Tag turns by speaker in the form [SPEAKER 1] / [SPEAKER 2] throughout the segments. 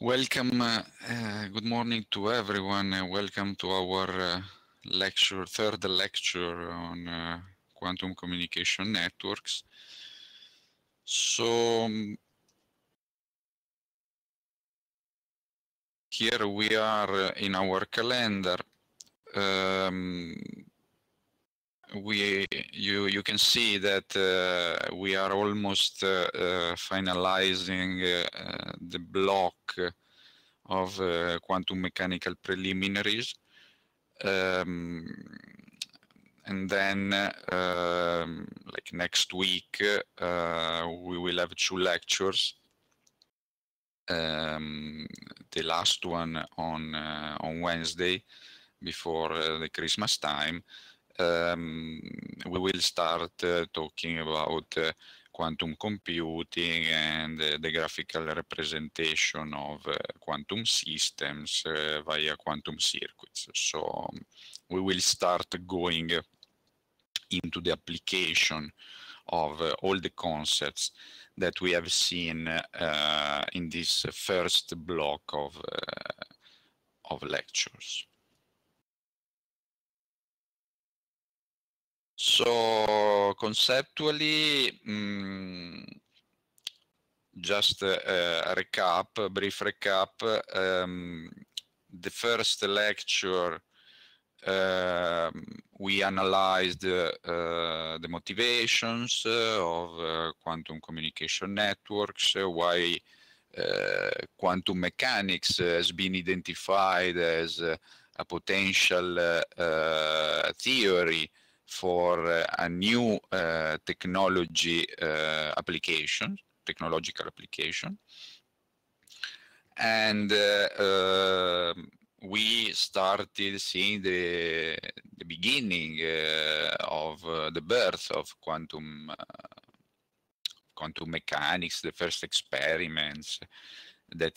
[SPEAKER 1] Welcome, uh, uh, good morning to everyone. welcome to our uh, lecture, third lecture on uh, quantum communication networks. So, um, here we are uh, in our calendar. Um, we you you can see that uh, we are almost uh, uh, finalizing the block of quantum mechanical preliminaries. Um, and then uh, um, like next week uh, we will have two lectures um, the last one on uh, on Wednesday before the Christmas time um, we will start eh, talking about eh, quantum computing and eh, the graphical representation of quantum systems via quantum circuits. So um, we will start going into the application of uh, all the concepts that we have seen uh, in this first block of, uh, of lectures. So conceptually, um, just a recap, a brief recap. Um, the first lecture um, we analyzed uh, the motivations of uh, quantum communication networks, why uh, quantum mechanics has been identified as a potential uh, uh, theory for uh, a new uh, technology uh, application, technological application. And um, we started seeing the, the beginning uh, of uh, the birth of quantum uh, quantum mechanics, the first experiments that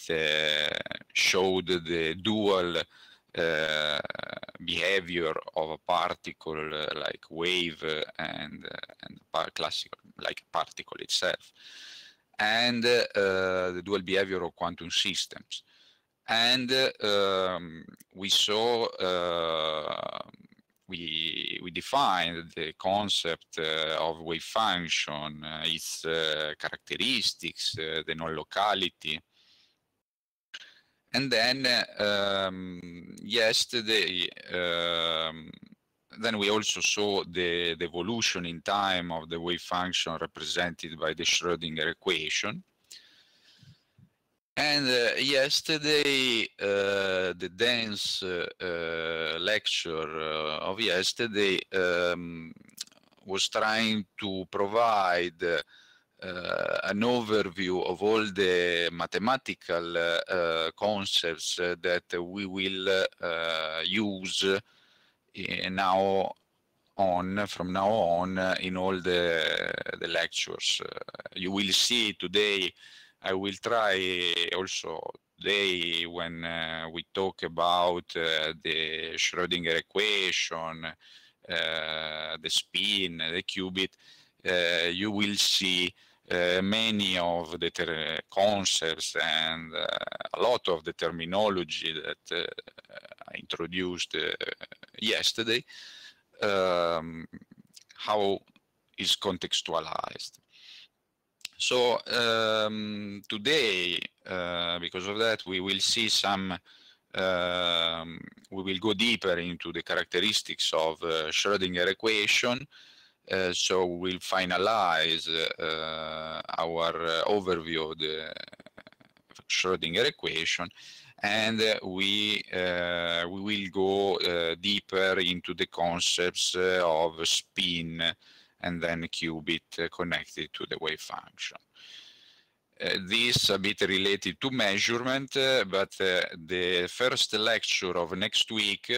[SPEAKER 1] showed the dual Eh, behavior of a particle like wave and uh, and par- classical like particle itself, and eh, the dual behavior of quantum systems, and um, we saw. Eh, we, we defined the concept of wave function, its characteristics, the non-locality, and then um, yesterday um, then we also saw the, the, evolution in time of the wave function represented by the Schrodinger equation. And uh, yesterday, uh, the dense uh, uh lecture uh, of yesterday um, was trying to provide uh, uh, an overview of all the mathematical uh, concepts that we will uh, use now on from now on uh, in all the the lectures. Uh, you will see today. I will try also today when uh, we talk about uh, the Schrödinger equation, uh, the spin, the qubit, you will see uh, many of the ter- concepts and uh, a lot of the terminology that uh, I introduced uh, yesterday, um, how is contextualized. So um, today, uh, because of that, we will see some, um, we will go deeper into the characteristics of Schrodinger equation uh, so we'll finalize uh, our uh, overview of the Schrodinger equation and uh, we uh, we will go uh, deeper into the concepts of spin and then qubit connected to the wave function. this a bit related to measurement, but the first lecture of next week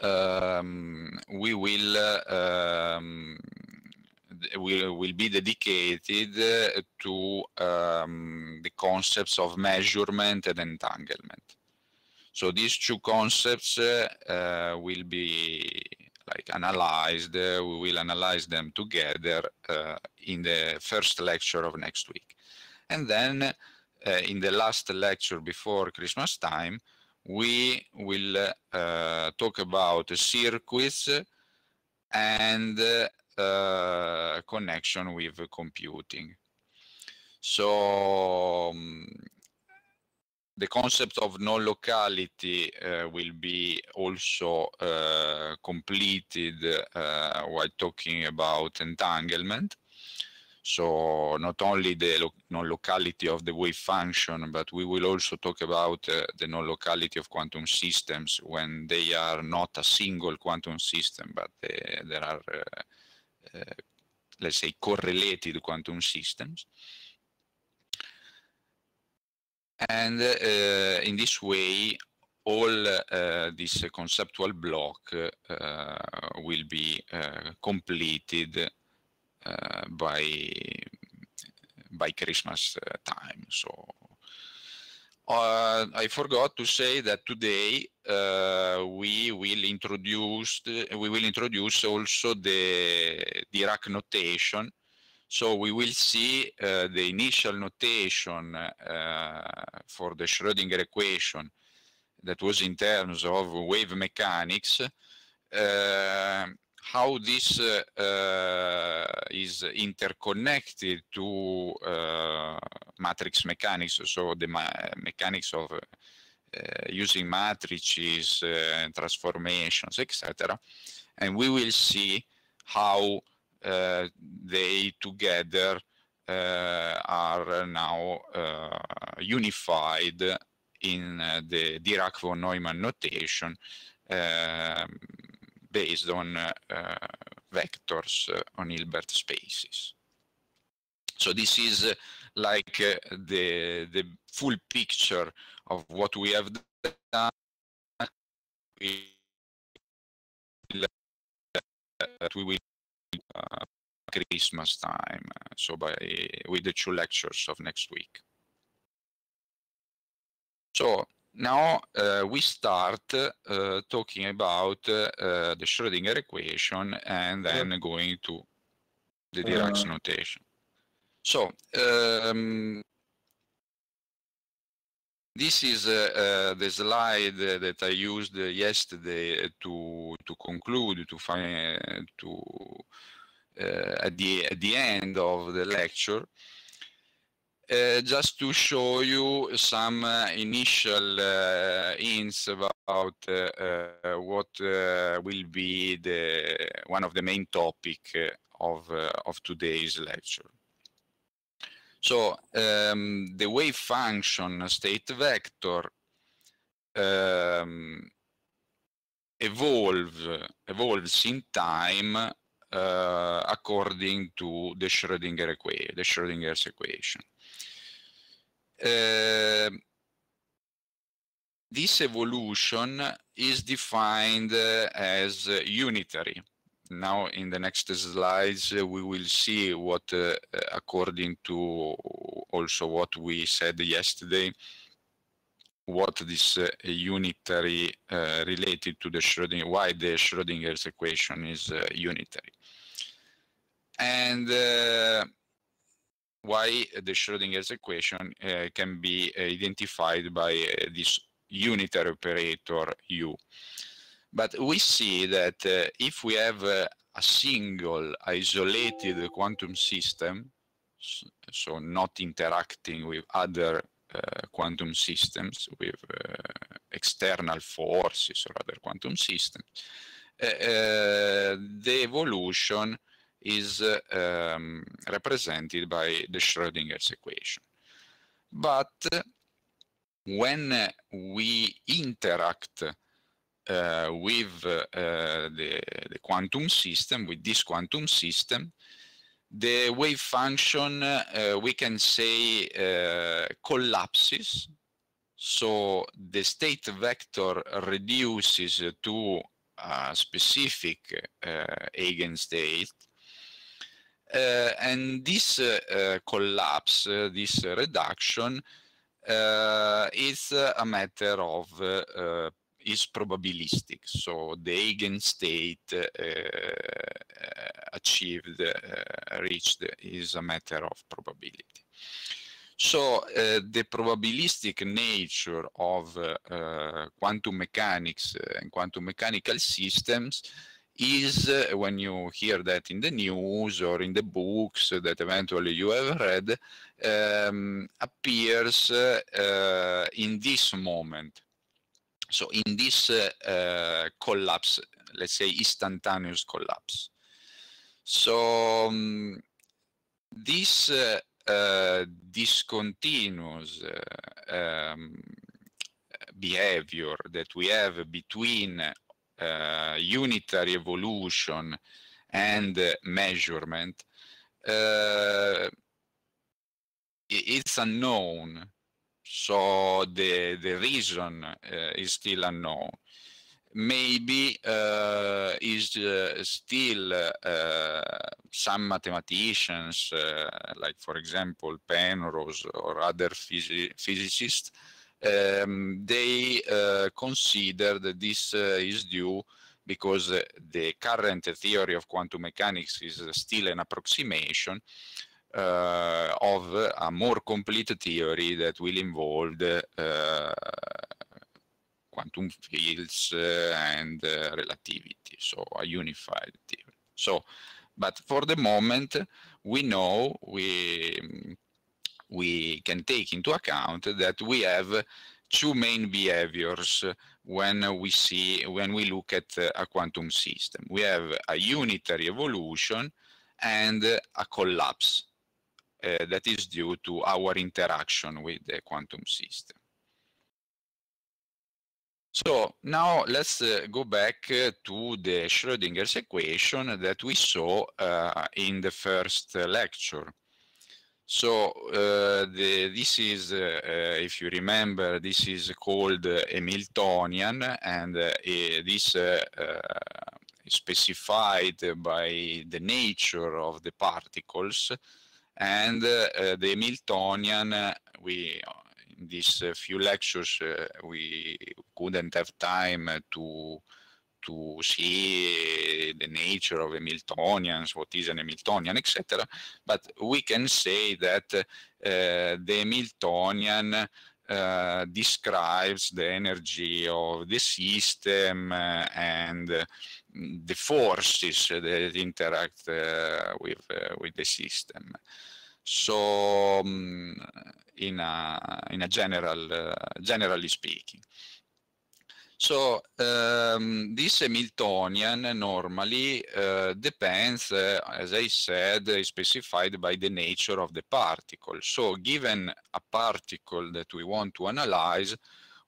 [SPEAKER 1] um, we will um, will, will be dedicated uh, to um, the concepts of measurement and entanglement. So these two concepts uh, uh will be like analyzed. Uh, we will analyze them together in the first lecture of next week, and then in the last lecture before Christmas time, we will uh, talk about circuits and uh, connection with computing. So um, the concept of non-locality uh, will be also uh, completed uh, while talking about entanglement. So not only the lo non-locality of the wave function, but we will also talk about uh, the non-locality of quantum systems when they are not a single quantum system, but uh, there are, uh, uh let's say, correlated quantum systems. And uh, in this way, all uh, this conceptual block uh, will be uh, completed uh, by by Christmas uh, time. So uh, I forgot to say that today uh, we will introduce we will introduce also the Dirac notation. So we will see uh, the initial notation uh, for the Schrödinger equation that was in terms of wave mechanics how this uh, uh, is interconnected to uh, matrix mechanics, so the mechanics of using matrices, transformations, etc. And we will see how they together are now unified in the Dirac von Neumann notation um, based on uh, vectors uh, on Hilbert spaces. So this is uh, like the, the full picture of what we have done. We will uh, Christmas time, so by with the two lectures of next week. So now uh, we start uh, talking about uh, the Schrodinger equation and then going to the Dirac notation. So um, this is uh, uh, the slide that I used yesterday to to conclude to find to uh, at the at the end of the lecture. Uh, just to show you some uh, initial uh, hints about what will be one of the main topic of today's lecture. So, um, the wave function state vector um, evolves in time according to the Schrödinger's equation. Ehm, this evolution is defined uh, as uh, unitary. Now, in the next slides, we will see what, uh, according to also what we said yesterday, what this uh, unitary uh, related to the Schrodinger, why the Schrodinger's equation is unitary. And why the Schrodinger's equation uh, can be eh, identified by uh, this unitary operator u. But we see that uh, if we have a single isolated quantum system, so not interacting with other quantum systems, with external forces or other quantum systems, the evolution is um, represented by the Schrodinger's equation. But when we interact uh, with uh, the, the, quantum system, with this quantum system, the wave function, uh, we can say, uh, collapses. So the state vector reduces to a specific uh, eigenstate Eh, and this eh, eh, collapse, this reduction, is a matter of is probabilistic. So the eigenstate achieved, reached, is a matter of probability. So uh, the probabilistic nature of uh, uh, quantum mechanics and quantum mechanical systems is uh, when you hear that in the news or in the books that eventually you have read, um, appears uh, in this moment. So in this uh, collapse, let's say instantaneous collapse. So um, this uh, uh discontinuous uh, um, behavior that we have between uh, unitary evolution and measurement uh, it's unknown so the the reason uh, is still unknown maybe uh, is uh, still uh, some mathematicians like for example penrose or other physicists um, they uh, consider that this uh, is due because uh, the current theory of quantum mechanics is uh, still an approximation of a more complete theory that will involve quantum fields and relativity, so a unified theory. So, but for the moment, we know we we can take into account that we have two main behaviors when we see when we look at uh, a quantum system. We have a unitary evolution and a collapse uh, that is due to our interaction with the quantum system. So now let's uh, go back uh, to the Schrödinger's equation that we saw uh, in the first lecture. So uh, the, this is, uh, uh, if you remember, this is called Hamiltonian, and uh, this uh, uh, is specified by the nature of the particles. And the Hamiltonian, we in these few lectures we couldn't have time to to see the nature of Hamiltonians, what is an Hamiltonian, etc. But we can say that uh, the Hamiltonian uh, describes the energy of the system uh, and uh, the forces that interact uh, with uh, with the system. So, um, in a in a general generally speaking. So um, ehm, this Hamiltonian normally uh, depends, uh, as I said, is specified by the nature of the particle. So given a particle that we want to analyze,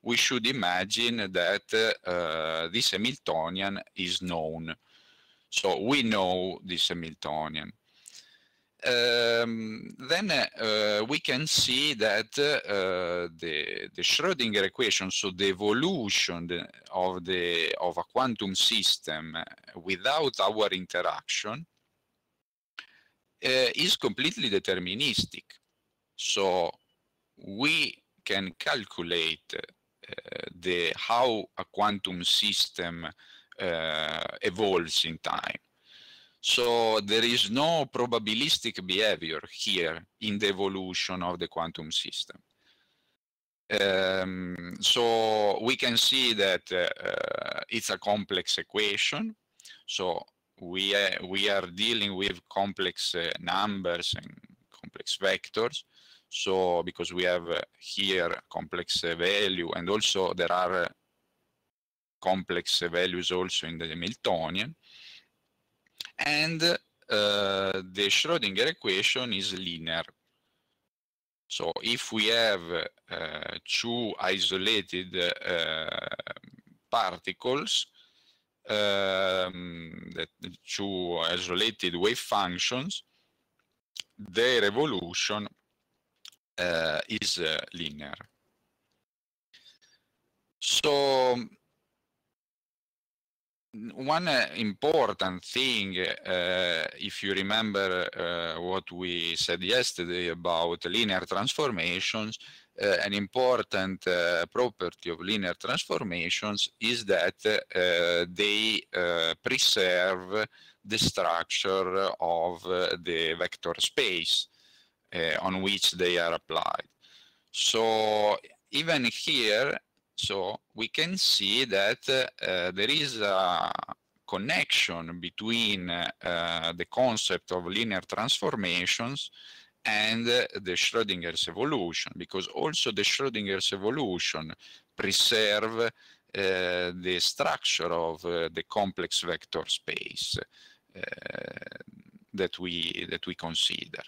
[SPEAKER 1] we should imagine that uh, this Hamiltonian is known. So we know this Hamiltonian um, then uh, we can see that uh, the, the Schrodinger equation, so the evolution of, the, of a quantum system without our interaction, uh, is completely deterministic. So we can calculate uh, the, how a quantum system uh, evolves in time. So there is no probabilistic behavior here in the evolution of the quantum system. Um, so we can see that uh, uh, it's a complex equation. So we, uh, we are dealing with complex uh, numbers and complex vectors. So because we have uh, here complex uh, value and also there are complex values also in the Hamiltonian and uh, the Schrodinger equation is linear. So if we have uh, two isolated uh, particles, um, that two isolated wave functions, their evolution uh, is uh, linear. So one important thing, uh, if you remember uh, what we said yesterday about linear transformations, uh, an important property of linear transformations is that they preserve the structure of the vector space on which they are applied. So even here, so we can see that uh, there is a connection between uh, the concept of linear transformations and uh, the Schrödinger's evolution, because also the Schrödinger's evolution preserve uh, the structure of uh, the complex vector space uh, that we that we consider.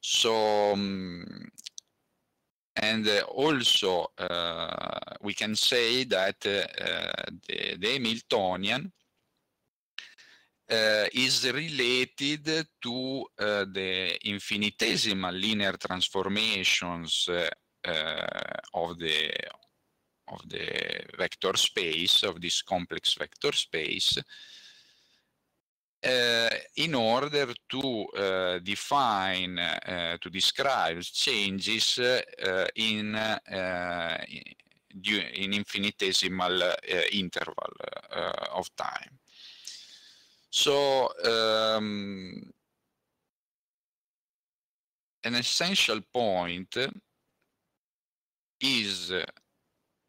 [SPEAKER 1] So um, and uh, also, uh, we can say that uh, the, the Hamiltonian uh, is related to uh, the infinitesimal linear transformations uh, of the of the vector space of this complex vector space Eh, in order to eh, define, eh, to describe changes in, in infinitesimal interval of time. So um, an essential point is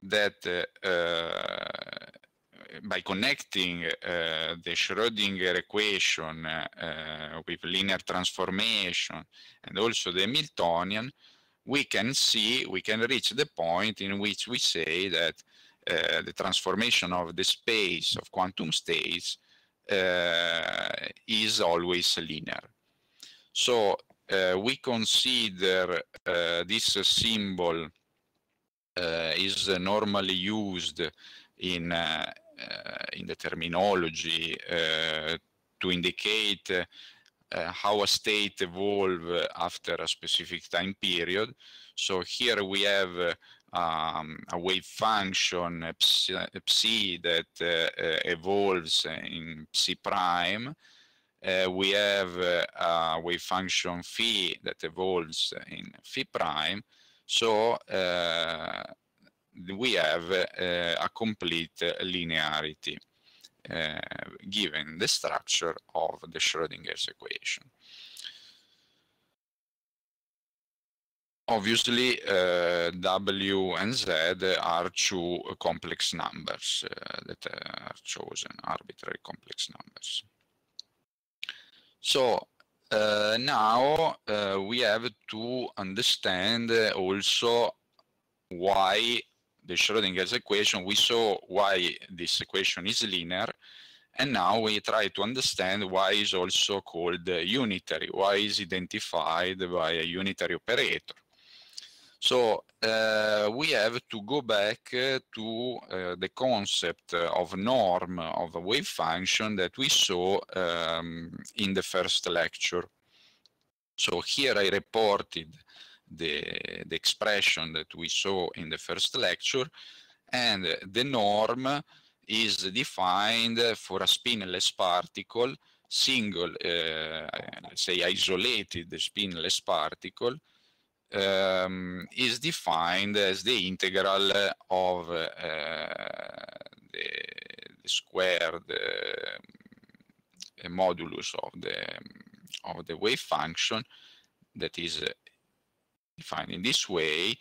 [SPEAKER 1] that uh, by connecting uh, the Schrödinger equation uh, with linear transformation and also the Hamiltonian, we can see, we can reach the point in which we say that uh, the transformation of the space of quantum states uh, is always linear. So uh, we consider uh, this symbol is normally used in uh, Eh, in the terminology eh, to indicate uh, how a state evolves after a specific time period. So here we have uh, um, a wave function psi, psi that evolves in psi prime. we have a wave function phi that evolves in phi prime. So we have eh, a complete linearity eh, given the structure of the Schrodinger's equation. obviously uh, W and Z are two complex numbers uh, that are chosen, arbitrary complex numbers. So uh, now we have to understand also why the Schrodinger's equation, we saw why this equation is linear, and now we try to understand why is also called unitary, why is identified by a unitary operator. So uh, we have to go back uh, to uh, the concept of norm of a wave function that we saw um, in the first lecture. So here I reported the, the expression that we saw in the first lecture, and the norm is defined for a spinless particle, single, uh, let's say isolated spinless particle, um, is defined as the integral of uh, the, the squared uh, modulus of the of the wave function that is defined in this way,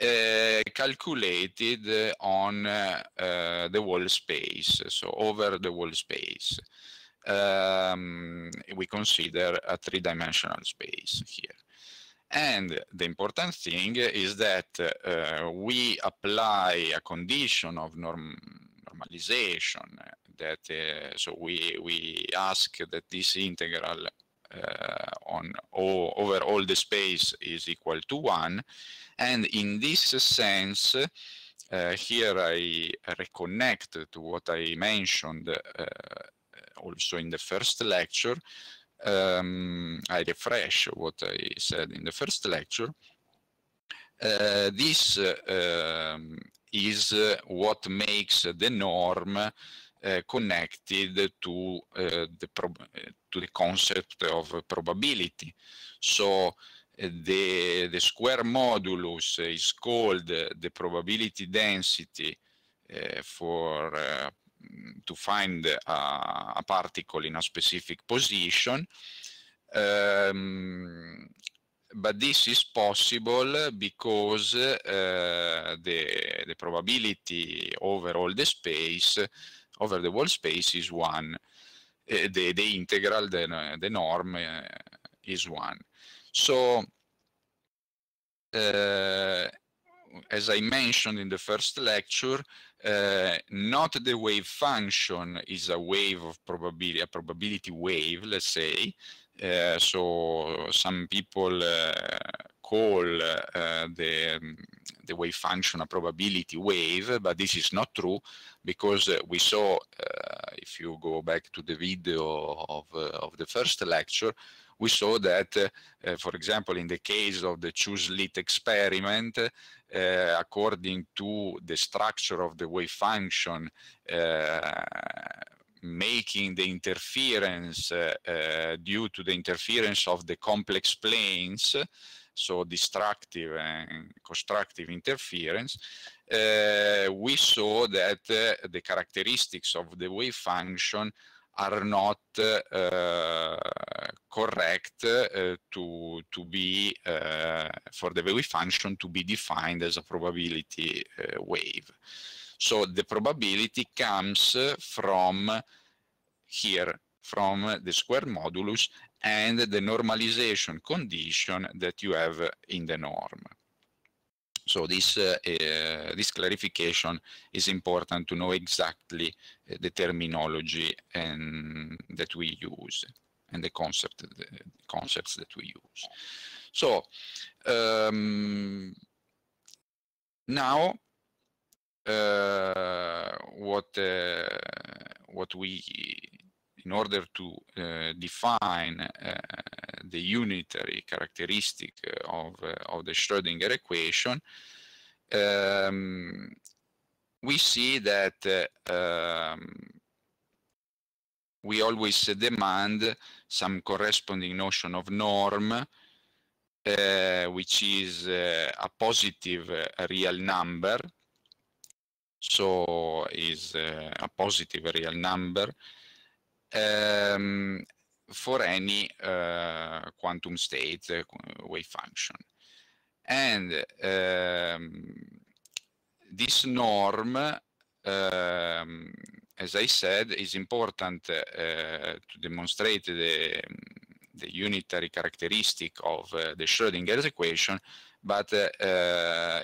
[SPEAKER 1] uh, calculated on uh, uh, the wall space, so over the wall space. Um, we consider a three-dimensional space here. And the important thing is that uh, we apply a condition of norm normalization that, uh, so we, we ask that this integral uh, on all, over all the space is equal to 1. And in this sense, uh, here I reconnect to what I mentioned uh, also in the first lecture. Um, I refresh what I said in the first lecture. Uh, this uh, um, is uh, what makes the norm connected to the problem to the concept of probability. So eh, the, the square modulus is called the probability density eh, for eh, to find a, a, particle in a specific position. Um, but this is possible because uh, the, the probability over all the space, over the whole space is 1 the, the integral, the, the norm eh, is 1. So, eh, as I mentioned in the first lecture, uh, not the wave function is a wave of probability, a probability wave, let's say. Uh, so some people uh, call eh, the, mm, the wave function a probability wave, but this is not true because we saw, eh, if you go back to the video of, eh, of the first lecture, we saw that, uh, for example, in the case of the choose-lit experiment, uh, according to the structure of the wave function, uh, making the interference due to the interference of the complex planes, so destructive and constructive interference, uh, we saw that uh, the characteristics of the wave function are not uh, correct uh, to, to be, uh, for the wave function to be defined as a probability uh, wave. So the probability comes from here, from the square modulus and the normalization condition that you have in the norm. So this, uh, uh, this clarification is important to know exactly eh, the terminology and, that we use and the, concept, the concepts that we use. So um, now uh, what, uh, what we in order to uh, define uh, the unitary characteristic of, eh, of the Schrödinger equation, um, we see that um, we always demand some corresponding notion of norm uh, which is uh, a positive uh, real number so is a positive real number um, for any uh, quantum state uh, wave function. And um, this norm, um, as I said, is important uh, to demonstrate the, the, unitary characteristic of the Schrödinger's equation, but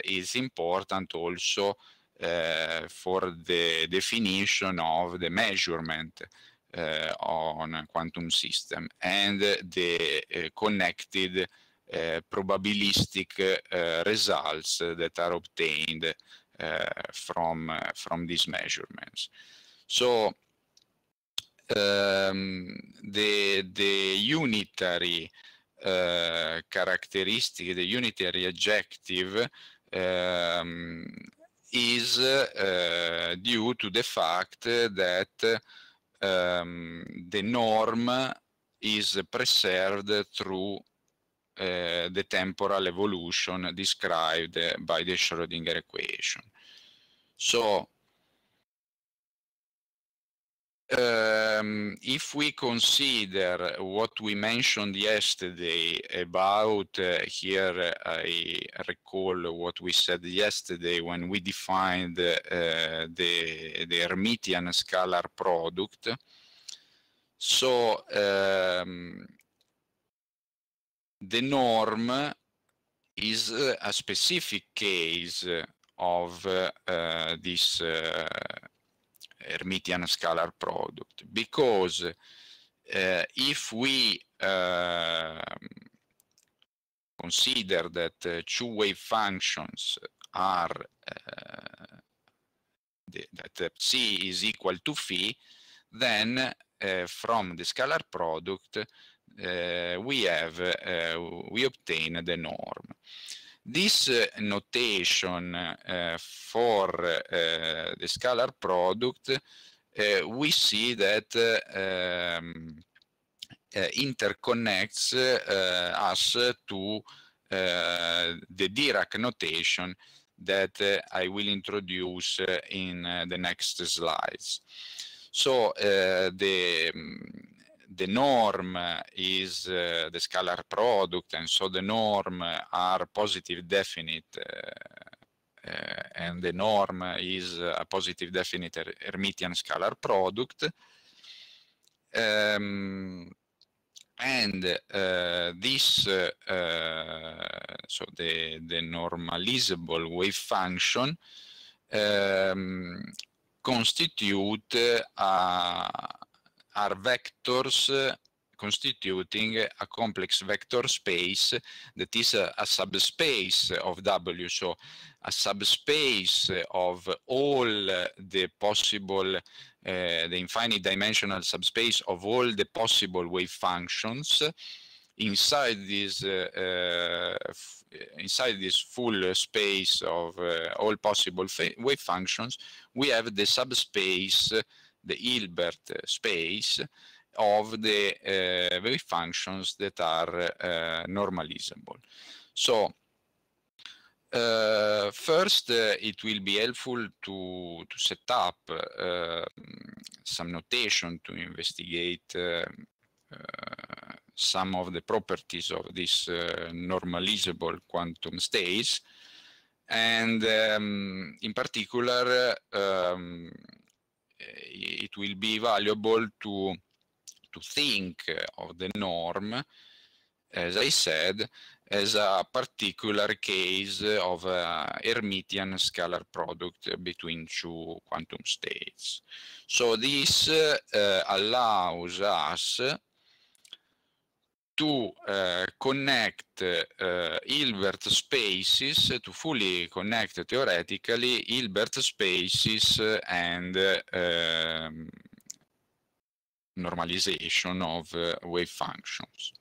[SPEAKER 1] is important also for the definition of the measurement Eh, on quantum system and the eh, connected eh, probabilistic results that are obtained from, from these measurements. So um, the, the unitary uh, characteristic, the unitary adjective um, is uh, due to the fact that um, the norm is preserved through uh, the temporal evolution described by the Schrodinger equation. So um, if we consider what we mentioned yesterday about, uh, here uh, I recall what we said yesterday when we defined uh, the Hermitian scalar product. So um, The norm is a specific case of this Hermitian scalar product because eh, if we eh, consider that eh, two wave functions are the, that c is equal to phi, then from the scalar product we have we obtain the norm. This uh, notation uh, for uh, the scalar product, we see that um, interconnects us to the Dirac notation that uh, I will introduce uh, in uh, the next slides. So the um, the norm is uh, the scalar product, and so the norm are positive definite, uh, uh, and the norm is a positive definite Hermitian scalar product. Um, and uh, this, uh, so the, the normalizable wave function um, constitute a uh, are vectors uh, constituting a complex vector space that is a, a, subspace of W, so a subspace of all the possible, uh, the infinite dimensional subspace of all the possible wave functions inside this uh, uh, inside this full space of uh, all possible wave functions we have the subspace the Hilbert space of the uh, eh, wave functions that are uh, normalizable. So uh, first, it will be helpful to, to set up some notation to investigate some of the properties of these normalizable quantum states. And um, in particular, um, Eh, it will be valuable to to think of the norm, as I said, as a particular case of a Hermitian scalar product between two quantum states. So this uh, allows us to uh, connect uh, Hilbert spaces, to fully connect theoretically Hilbert spaces and ehm, normalization of eh, wave functions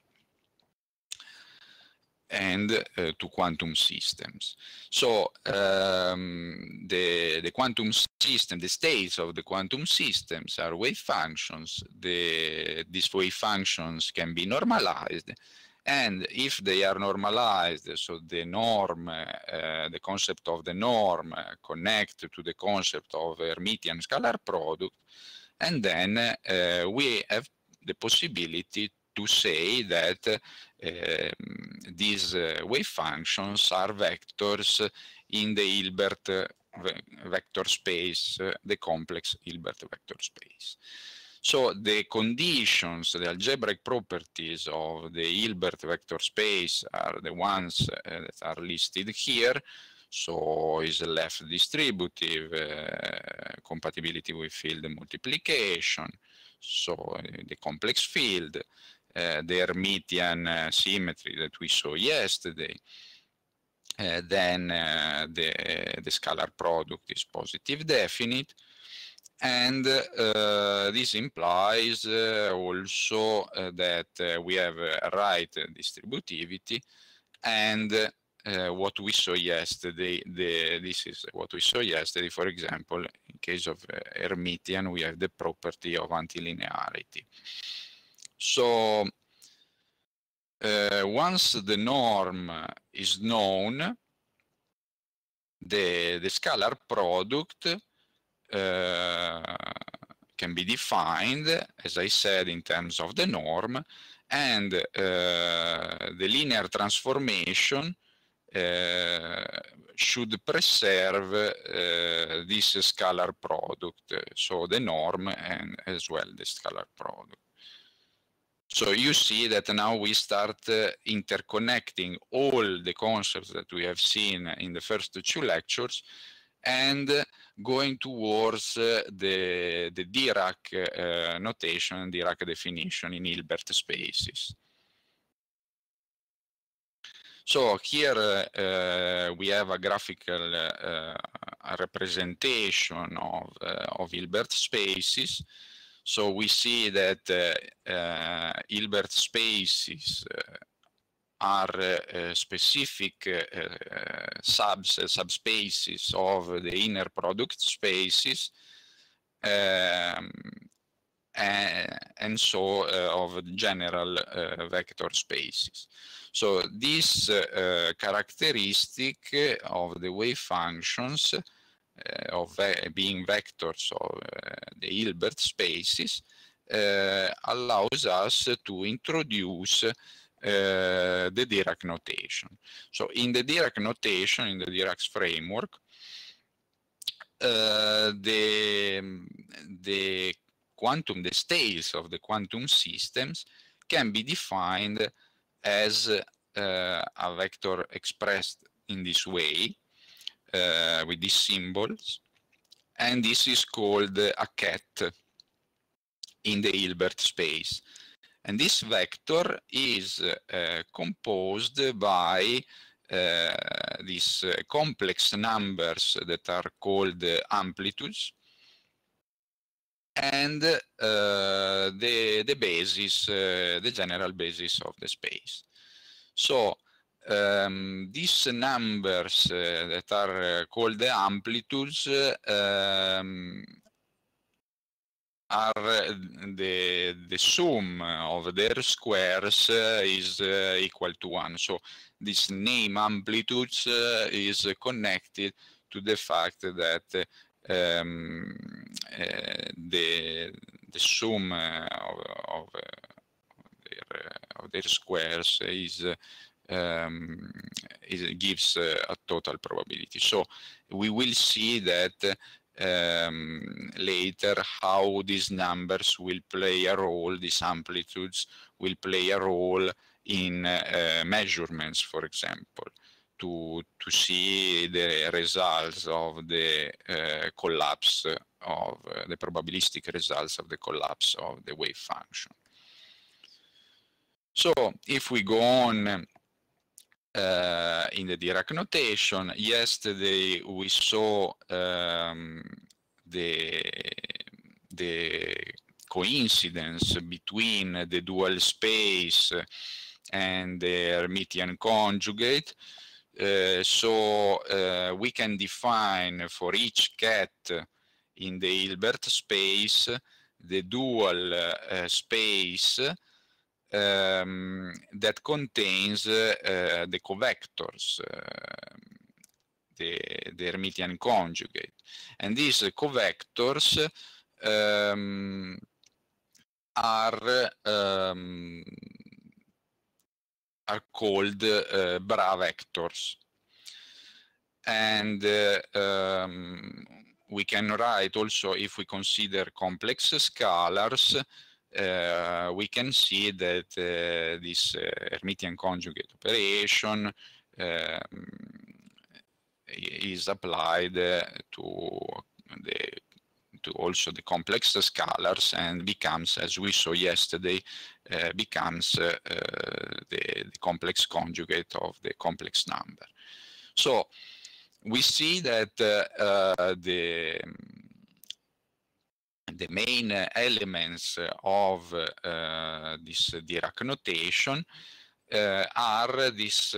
[SPEAKER 1] and uh, eh, to quantum systems. So um, the, the quantum system, the states of the quantum systems are wave functions. The, these wave functions can be normalized. And if they are normalized, so the norm, uh, the concept of the norm connect to the concept of Hermitian scalar product, and then uh, we have the possibility to say that ehm, these eh, wave functions are vectors in the Hilbert eh, vector space, eh, the complex Hilbert vector space. So the conditions, the algebraic properties of the Hilbert vector space are the ones uh, that are listed here. So is left distributive, uh, compatibility with field multiplication, so uh, the complex field, uh, the Hermitian uh, symmetry that we saw yesterday, uh, then the, the scalar product is positive definite, and uh, this implies uh, also uh, that we have a right distributivity and what we saw yesterday the, this is what we saw yesterday for example in case of hermitian we have the property of antilinearity so uh, once the norm is known, the, the scalar product uh, can be defined, as I said, in terms of the norm, and uh, the linear transformation uh, should preserve uh, this scalar product, so the norm and as well the scalar product. So you see that now we start uh, interconnecting all the concepts that we have seen in the first two lectures and uh, going towards uh, the, the Dirac uh, notation and Dirac definition in Hilbert spaces. So here uh, we have a graphical uh, representation of, uh, of Hilbert spaces so we see that uh, uh, Hilbert spaces uh, are specific subs subspaces of the inner product spaces. Um, and so uh, of general uh, vector spaces. So this uh, characteristic of the wave functions Eh, of eh, being vectors of eh, the Hilbert spaces allows us to introduce the Dirac notation. So in the Dirac notation, in the Dirac's framework, the, the quantum, the states of the quantum systems can be defined as uh, a vector expressed in this way uh, with these symbols, and this is called a cat in the Hilbert space. And this vector is uh, composed by uh, these uh, complex numbers that are called uh, amplitudes and uh, the, the basis, the general basis of the space. So um, these numbers eh, that are eh, called the amplitudes um, are eh, the the sum of their squares uh, is uh, equal to one. So this name amplitudes uh, is connected to the fact that um, the the sum of of their, of their squares is um, it gives uh, a total probability. So we will see that um, later how these numbers will play a role, these amplitudes will play a role in uh, measurements, for example, to, to see the results of the uh, collapse of uh, the probabilistic results of the collapse of the wave function. So if we go on Eh, in the Dirac notation. Yesterday we saw um, the the coincidence between the dual space and the Hermitian conjugate. Uh, so uh, we can define for each cat in the Hilbert space the dual uh, space um, that contains eh, the covectors, eh, the, the Hermitian conjugate. And these covectors um, are um, are called uh, eh, bra vectors and uh, um, we can write also if we consider complex scalars Eh, we can see that eh, this eh, Hermitian conjugate operation is applied to the to also the complex scalars and becomes, as we saw yesterday, uh, becomes uh, uh, the, the, complex conjugate of the complex number. So we see that the the main eh, elements of eh, this Dirac notation eh, are this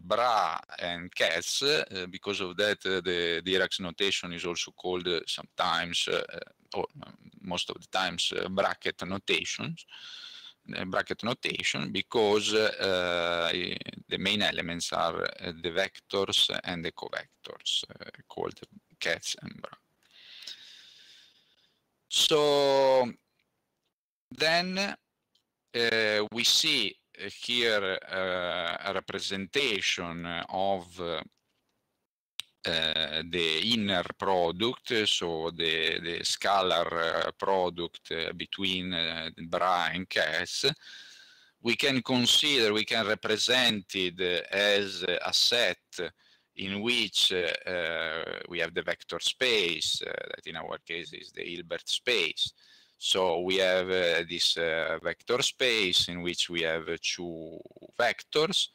[SPEAKER 1] bra and cats. because of that, the Dirac notation is also called sometimes, or most of the times, bracket notations bracket notation because uh, the main elements are the vectors and the covectors uh, called cats and bra. So then uh, we see here uh, a representation of uh, the inner product, so the, the scalar product between bra and Cass. We can consider, we can represent it as a set in which uh, we have the vector space, uh, that in our case is the Hilbert space. So we have uh, this vector space in which we have two vectors.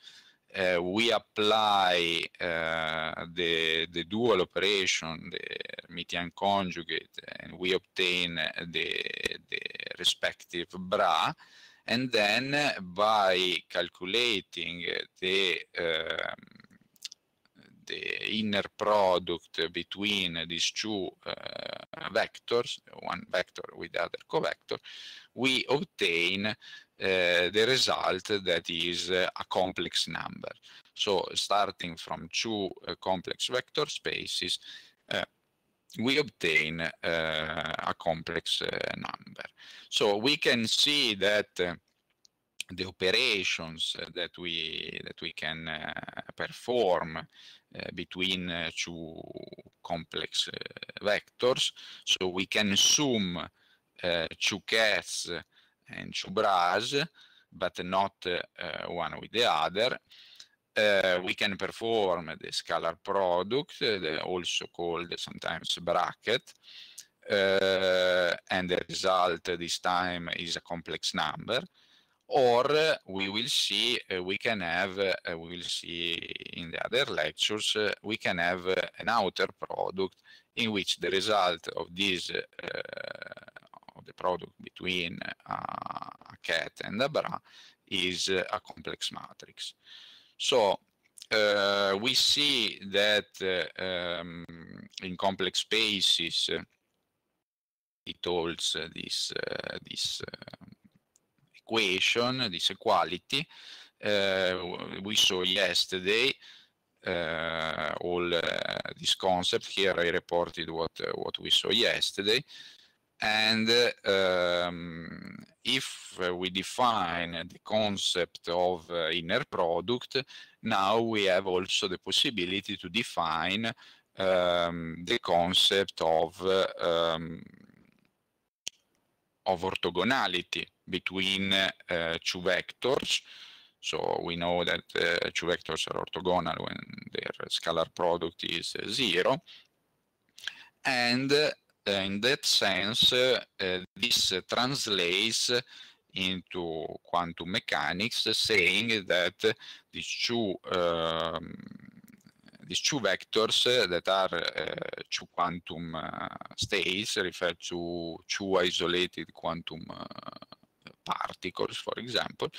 [SPEAKER 1] Uh, we apply uh, the, the dual operation, the Hermitian conjugate, and we obtain the, the respective bra. And then by calculating the um, the inner product between these two uh, vectors, one vector with the other covector, we obtain uh, the result that is uh, a complex number. So starting from two complex vector spaces, we obtain uh, a complex uh, number. So we can see that uh, the operations that we that we can perform Eh, between eh, two complex eh, vectors. So we can assume two cats and two bras, but not one with the other. Uh, we can perform the scalar product, uh, also called sometimes bracket, uh, and the result this time is a complex number or uh, we will see, uh, we can have, uh, we will see in the other lectures, we can have an outer product in which the result of this of the product between a cat and a bra is a complex matrix. So uh, we see that uh, um, in complex spaces uh, it holds this this um, Equation, this equality. Uh, we saw yesterday uh, all uh, this concept. Here I reported what, what we saw yesterday. And um, if we define the concept of inner product, now we have also the possibility to define um, the concept of um, of orthogonality between uh, two vectors. So we know that uh, two vectors are orthogonal when their scalar product is uh, zero. And in that sense, this translates into quantum mechanics, saying that these two um, these two vectors that are uh, two quantum uh, states refer to two isolated quantum particles, for example,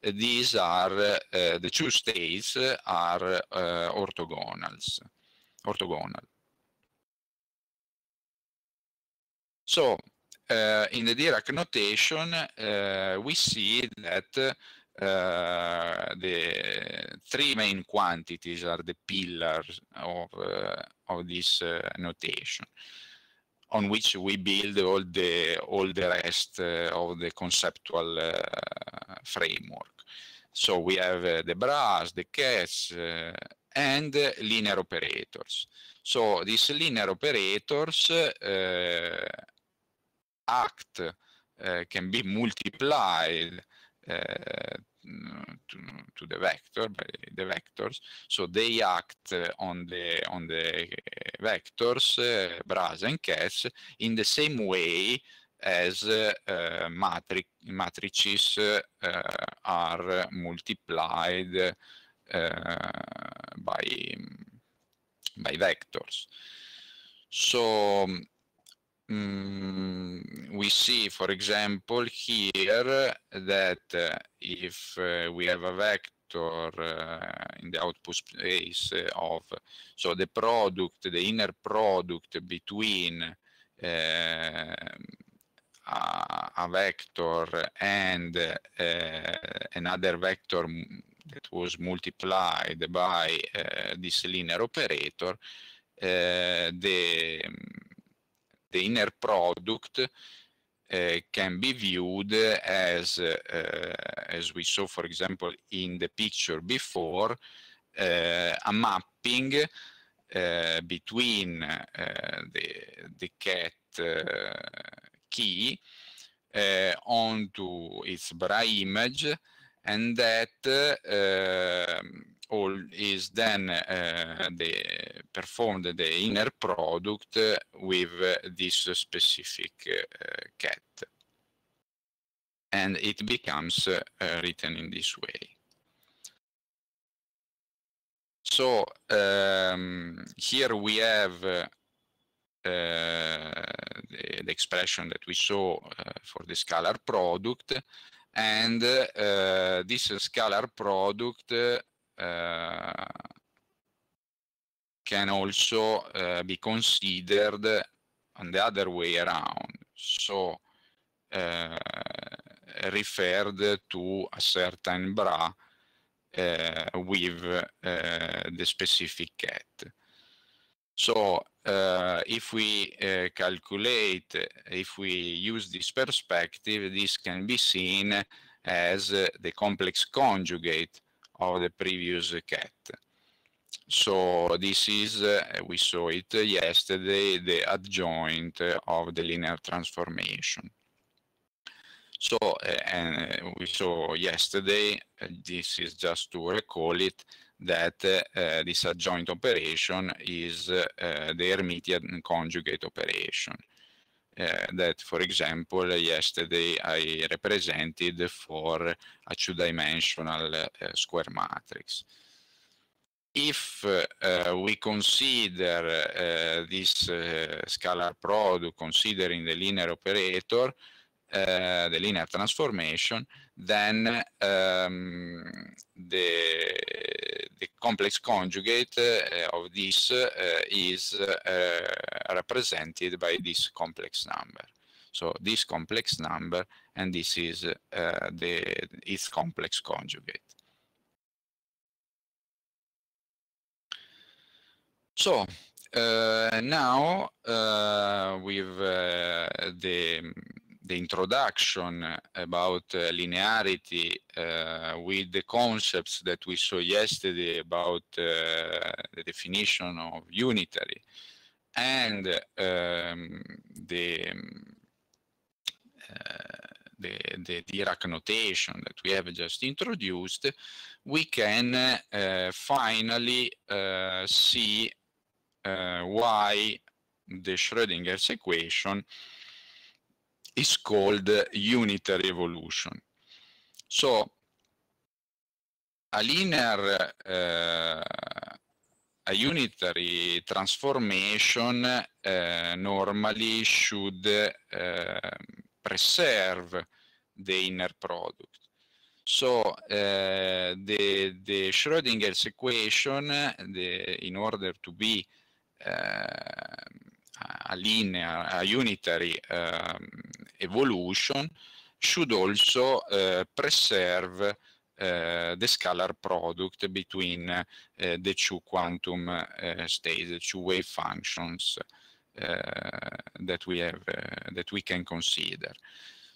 [SPEAKER 1] eh, these are eh, the two states are eh, orthogonals, orthogonal. So uh, in the Dirac notation, uh, we see that uh, the three main quantities are the pillars of, of this notation on which we build all the all the rest uh, of the conceptual uh, framework. So we have uh, the brass, the cats, and linear operators. So these linear operators act uh, can be multiplied uh, to, to the vector by the vectors so they act on the on the uh, vectors uh, bras and cats in the same way as uh, uh, matri matrices uh, are multiplied uh, by by vectors so Mm, we see, for example, here that uh, if uh, we have a vector uh, in the output space of, so the product, the inner product between uh, a vector and uh, another vector that was multiplied by uh, this linear operator, the the inner product uh, can be viewed as, uh, as we saw, for example, in the picture before, uh, a mapping between the, the cat key onto its bra image and that all is then uh, the, performed the inner product with this specific uh, cat and it becomes uh, written in this way so um, here we have uh, the, the, expression that we saw uh, for the scalar product and uh, this scalar product Eh, can also eh, be considered on the other way around. So eh, referred to a certain bra with the specific cat. So uh, if we uh, calculate, if we use this perspective, this can be seen as uh, the complex conjugate of the previous cat. So this is, uh, we saw it yesterday, the adjoint of the linear transformation. So, uh, and uh, we saw yesterday, this is just to recall it, that uh, this adjoint operation is uh, the Hermitian conjugate operation uh, that, for example, yesterday I represented for a two-dimensional uh, square matrix. If uh, we consider this scalar product, considering the linear operator, the linear transformation, then um, the, the complex conjugate uh, of this uh, is uh, represented by this complex number. So this complex number and this is uh, the, its complex conjugate. So uh, now uh, with the the introduction about uh, linearity uh, with the concepts that we saw yesterday about uh, the definition of unitary and um, um uh, the, the, the Dirac notation that we have just introduced, we can uh, finally see why the Schrödinger's equation is called unitary evolution. So a linear, uh, a unitary transformation uh, normally should uh, preserve the inner product. So uh, the, the Schrodinger's equation, the, in order to be uh, a linear, a unitary um, evolution should also eh, preserve uh, the scalar product between uh, the two quantum uh, states, the two wave functions that we have that we can consider.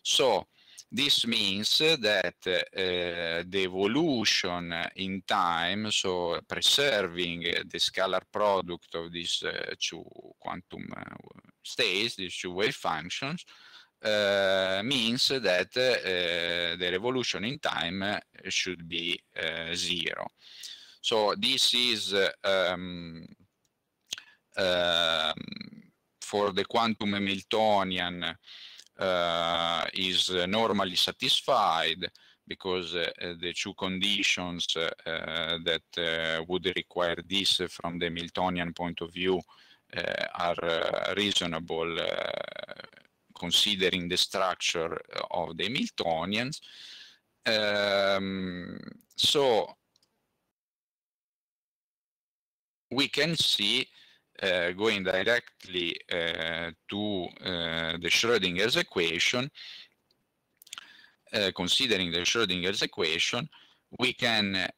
[SPEAKER 1] So this means that eh, the evolution in time, so preserving the scalar product of these eh, two quantum eh, states, these two wave functions, uh, means that uh, the revolution in time should be zero. So this is um, for the quantum Hamiltonian uh, is normally satisfied because uh, the two conditions uh, uh, that would require this from the Miltonian point of view uh, are uh, reasonable considering the structure of the Miltonians. Um, so we can see uh, going directly uh, to uh, the Schrodinger's equation, considering the Schrodinger's equation, we can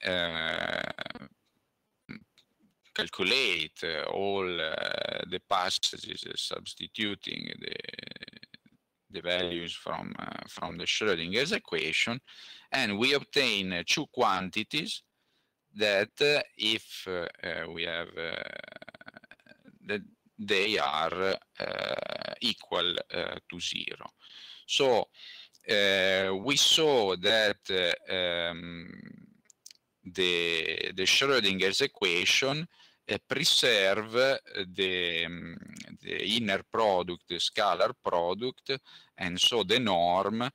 [SPEAKER 1] calculate all the passages substituting the, the values from, from the Schrodinger's equation, and we obtain two quantities that if we have that they are eh, equal eh, to zero. So eh, we saw that um, the, the Schrödinger's equation uh, preserve the, um, the inner product, the scalar product, and so the norm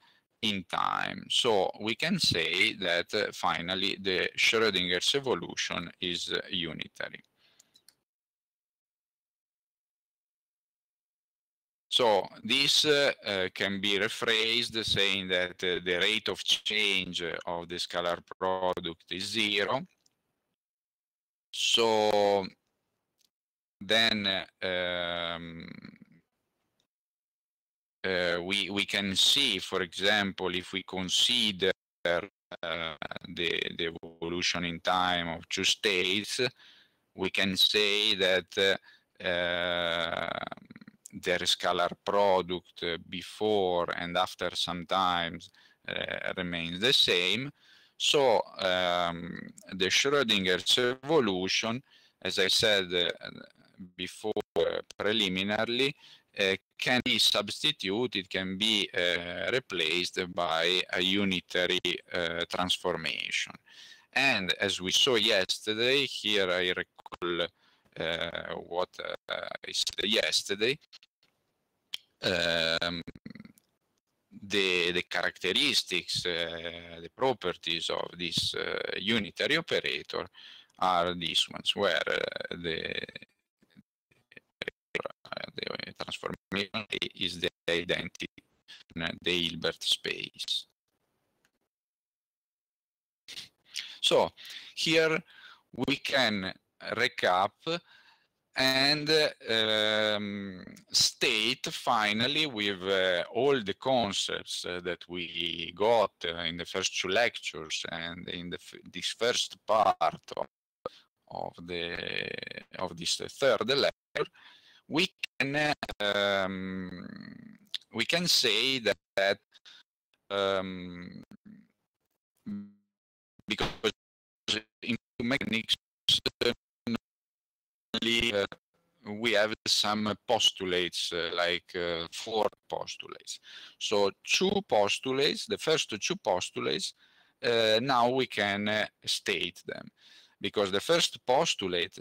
[SPEAKER 1] in time. So we can say that uh, finally the Schrödinger's evolution is unitary. So this uh, uh, can be rephrased saying that uh, the rate of change of the scalar product is zero. So then um, uh, we we can see, for example, if we consider uh, the, the evolution in time of two states, we can say that uh, their scalar product uh, before and after sometimes uh, remains the same. So um, the Schrodinger's evolution, as I said uh, before uh, preliminarily, can be substituted, can be uh, replaced by a unitary uh, transformation. And as we saw yesterday, here I recall uh, what I uh, said yesterday, um, the, the characteristics, uh, the properties of this unitary operator are these ones, where the the transformation is the identity in the Hilbert space. So here we can recap and um, state finally with uh, all the concepts uh, that we got uh, in the first two lectures and in the this first part of, of the of this uh, third lecture we can um, we can say that, that um, because in mechanics uh, we have some postulates, uh, like uh, four postulates. So two postulates, the first two postulates, uh, now we can uh, state them. Because the first postulate,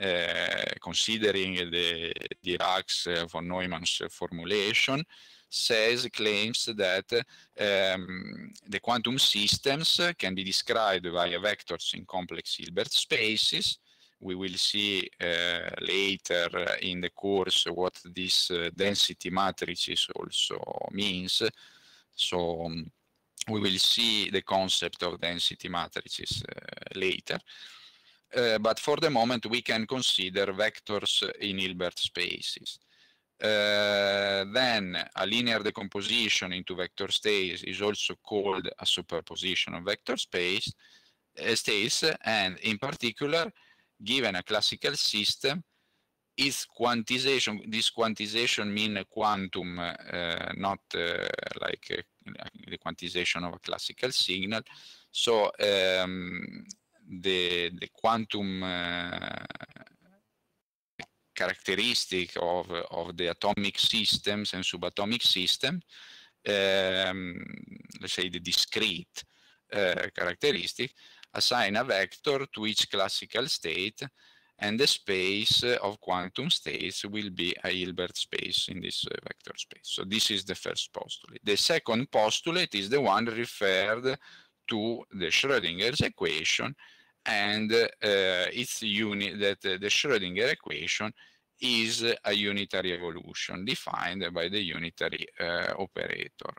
[SPEAKER 1] uh, considering the Dirac's von Neumann's formulation, says, claims that um, the quantum systems can be described via vectors in complex Hilbert spaces we will see uh, later in the course what this uh, density matrices also means. So um, we will see the concept of density matrices uh, later. Uh, but for the moment, we can consider vectors in Hilbert spaces. Uh, then a linear decomposition into vector states is also called a superposition of vector space uh, states, and in particular, given a classical system, its quantization, this quantization mean a quantum, uh, not uh, like a, uh, the quantization of a classical signal. So um, the, the quantum uh, characteristic of, of the atomic systems and subatomic systems, um, let's say the discrete uh, characteristic, assign a vector to each classical state, and the space of quantum states will be a Hilbert space in this uh, vector space. So this is the first postulate. The second postulate is the one referred to the Schrödinger's equation, and uh, its unit that uh, the Schrödinger equation is a unitary evolution defined by the unitary uh, operator.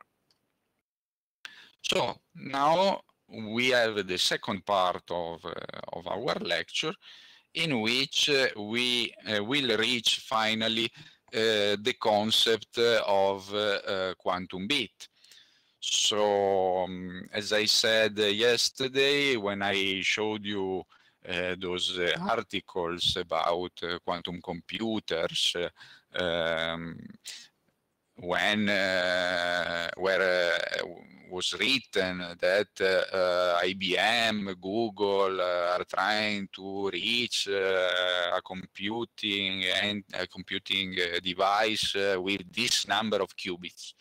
[SPEAKER 1] So now we have the second part of, uh, of our lecture in which uh, we uh, will reach finally the concept of quantum bit. So, um, as I said yesterday, when I showed you uh, those uh, mm-hmm. articles about uh, quantum computers, um, when uh, where uh, was written that uh, IBM, Google uh, are trying to reach uh, a computing and a computing uh, device with this number of qubits.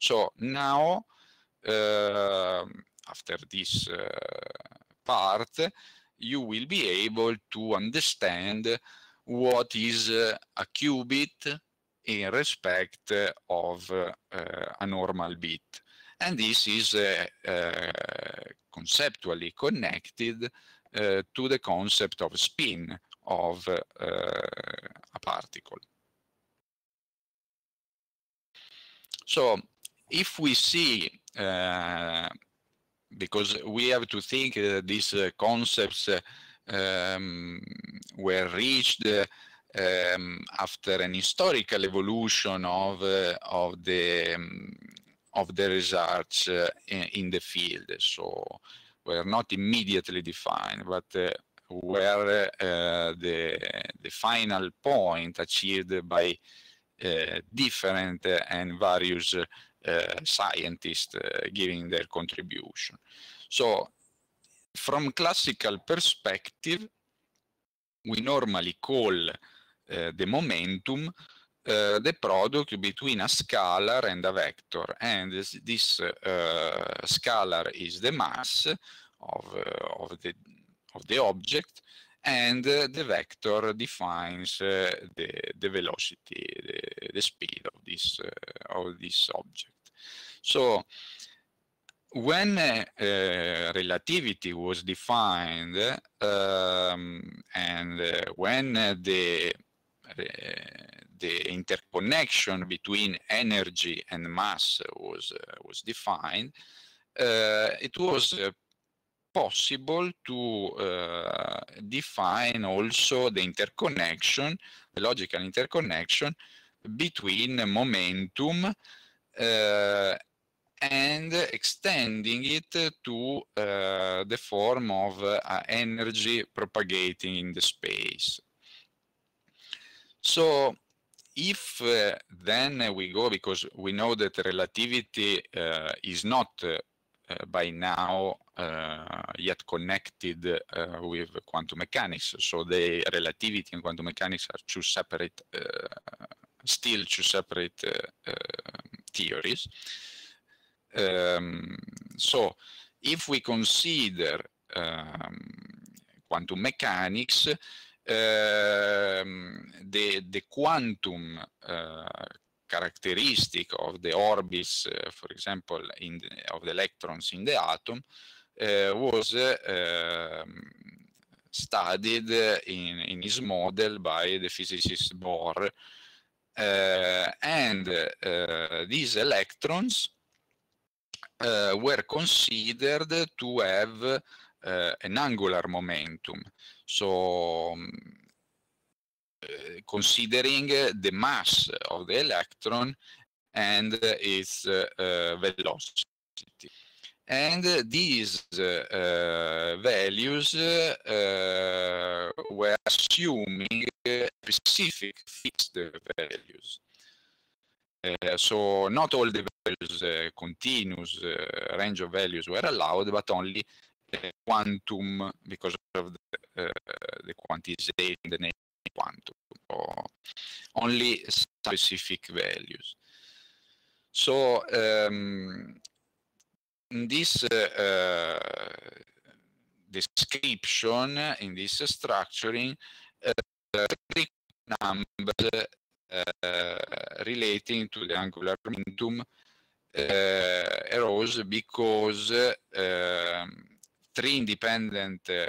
[SPEAKER 1] So now, after this part, you will be able to understand what is a qubit, in respect of eh, a normal bit. And this is eh, eh, conceptually connected to the concept of spin of a particle. So if we see, uh, because we have to think that these uh, concepts uh, um, were reached um, after an historical evolution of, of the um, of the research eh, in, in, the field. So were not immediately defined, but eh, were eh, the the final point achieved by different and various uh, scientists uh, giving their contribution. So from classical perspective, we normally call the eh, momentum, uh, the product between a scalar and a vector. And this, this eh, scalar is the mass of, of, the, of the object, and the vector defines the, the velocity, the, the speed of this, of this object. So when uh, uh, relativity was defined um, and uh, when the the interconnection between energy and mass was uh, was defined, uh, it was uh, possible to uh, define also the interconnection, the logical interconnection between momentum uh, and extending it to uh, the form of energy propagating in the space. So if uh, then we go, because we know that relativity uh, is not uh, uh by now uh, yet connected uh, with quantum mechanics. So the relativity and quantum mechanics are two separate, still two separate theories. Um, so if we consider um, quantum mechanics, Ehm, the, the quantum eh, characteristic of the orbits, eh, for example, in the, of the electrons in the atom eh, was um, studied in, in his model by the physicist Bohr. Uh, and uh, these electrons uh, were considered to have an angular momentum. So um, uh, considering uh, the mass of the electron and uh, its uh, velocity. And these uh, uh, values were assuming specific fixed values. so not all the values, continuous range of values were allowed, but only quantum because of the, uh, the quantization, the name quantum, or only specific values. So um, in this uh, uh description, in this structuring, uh, the numbers uh, relating to the angular momentum arose because um, three independent variables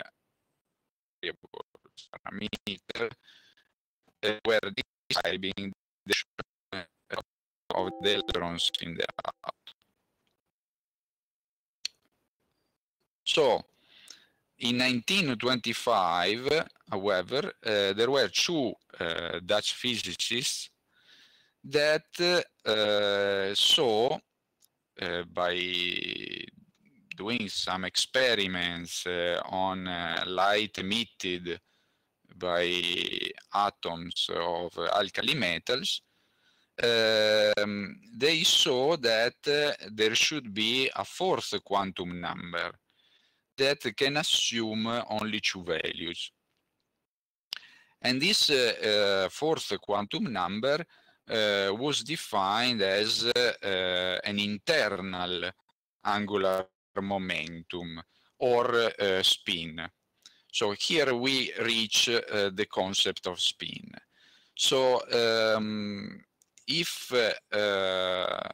[SPEAKER 1] eh, parameter eh, were describing the of the electrons in the atom. So, in 1925, however, uh, there were two uh, Dutch physicists that uh, saw by doing some experiments uh, on uh, light emitted by atoms of alkali metals, um, they saw that uh, there should be a fourth quantum number that can assume only two values. And this uh, uh, fourth quantum number uh, was defined as an internal angular momentum or eh, spin. So here we reach eh, the concept of spin. So um, if eh,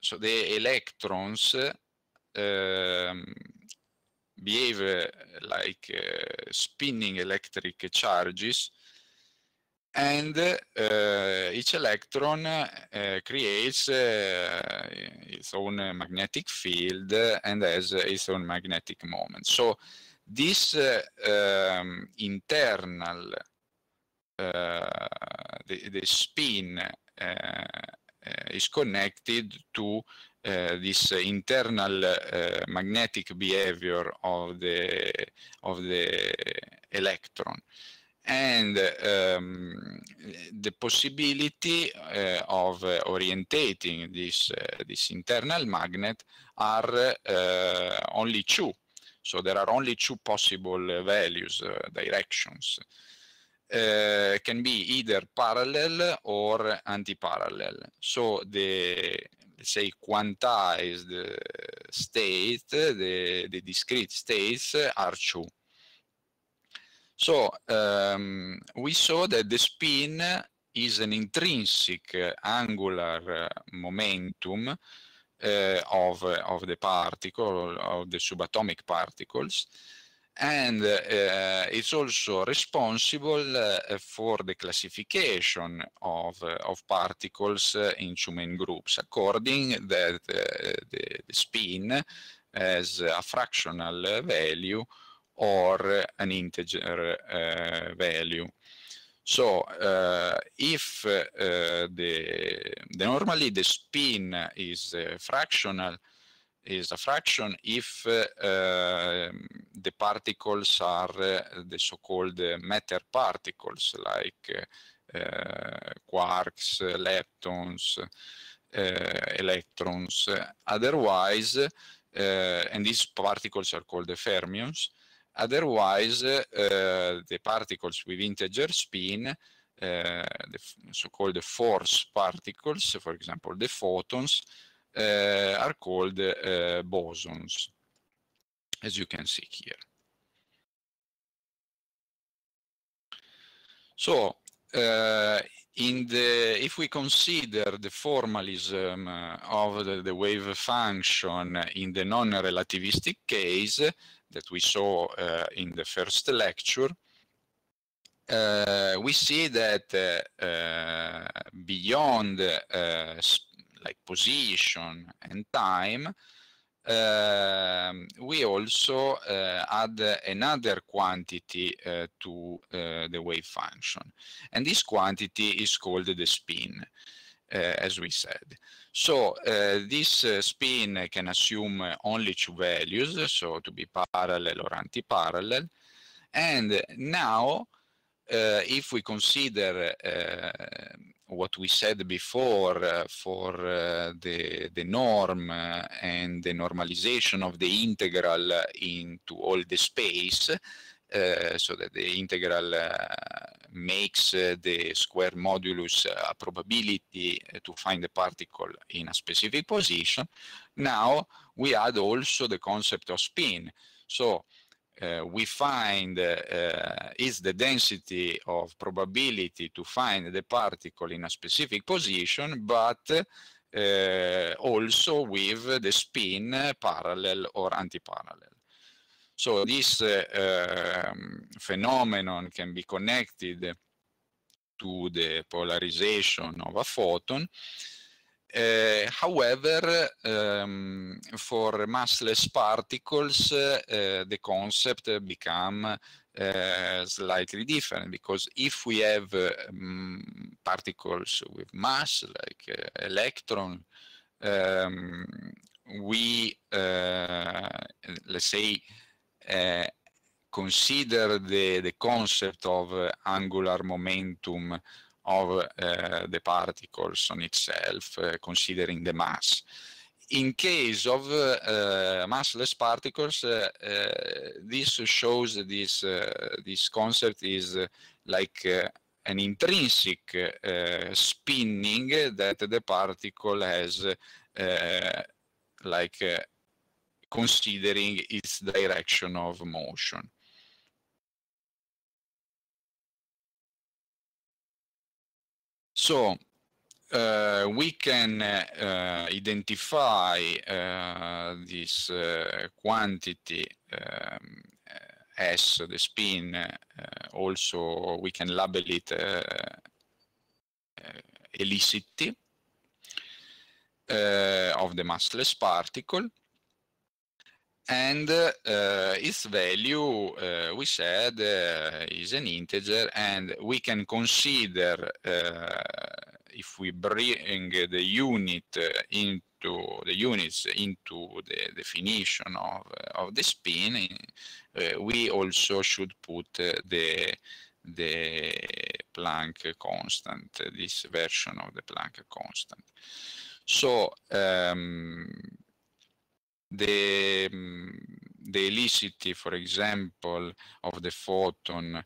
[SPEAKER 1] so the electrons ehm, behave like spinning electric charges, and eh, each electron eh, creates eh, its own magnetic field and has its own magnetic moment. So this um, internal the, the spin is connected to uh, this internal uh, magnetic behavior of the of the electron and um, the possibility uh, of uh, orientating this, uh, this internal magnet are uh, only two. So there are only two possible uh, values, uh, directions. can be either parallel or anti-parallel. So the, let's say, quantized state, the, the discrete states are two. So um, we saw that the spin is an intrinsic uh, angular uh, momentum uh, of, of the particle, of the subatomic particles, and uh, it's also responsible uh, for the classification of, uh, of particles in two main groups according that the, the, spin has a fractional value or an integer uh, value. So uh, if eh, the, the, normally the spin is fractional, is a fraction if the particles are the so-called matter particles like quarks, leptons, uh, electrons. Otherwise, uh, and these particles are called the fermions. Otherwise, eh, the particles with integer spin uh, the so-called force particles, for example, the photons, uh, are called uh, bosons, as you can see here. So, in the, if we consider the formalism of the, the wave function in the non-relativistic case, that we saw uh, in the first lecture, uh, we see that uh, uh, beyond uh, like position and time, um, we also add another quantity to the wave function. And this quantity is called the spin. Eh, as we said. So eh, this eh, spin can assume only two values, so to be parallel or anti-parallel. And now, if we consider what we said before uh, for uh, the, the norm uh, and the normalization of the integral into all the space, so that the integral makes eh, the square modulus eh, a probability eh, to find the particle in a specific position. Now we add also the concept of spin. So uh, we find uh, is the density of probability to find the particle in a specific position, but also with the spin parallel or antiparallel. So this uh, um, phenomenon can be connected to the polarization of a photon. Uh, however, um, for massless particles, uh, uh, the concept become uh, slightly different because if we have um, particles with mass, like uh, electron, um, we, let's say, Eh, consider the, the concept of eh, angular momentum of eh, the particles on itself, considering the mass in case of uh, massless particles, uh, uh, this shows this this concept is like an intrinsic spinning that the particle has like considering its direction of motion. So uh, we can uh, identify uh, this uh, quantity um, uh, as the spin. Uh, also, we can label it elicity of the massless particle and uh, its value uh, we said uh, is an integer and we can consider if we bring the unit into the units into the definition of, uh, of the spin, uh, we also should put uh, the, the Planck constant, this version of the Planck constant. So um, the, mm, the elicity, for example, of the photon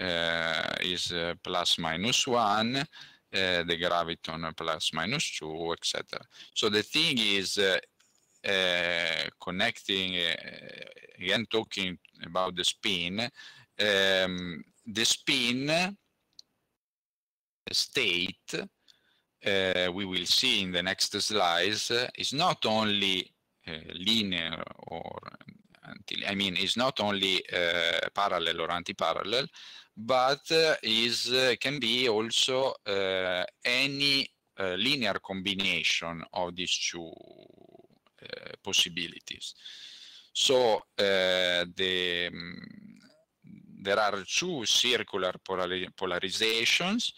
[SPEAKER 1] uh, is uh, plus minus 1, uh, the graviton plus minus 2, etc. So the thing is uh, uh, connecting, uh, again talking about the spin, um, the spin state, we will see in the next slides, is not only Eh, linear or until, I mean, it's not only eh, parallel or anti-parallel, but eh, is can be also any linear combination of these two possibilities. So the um, there are two circular polarizations,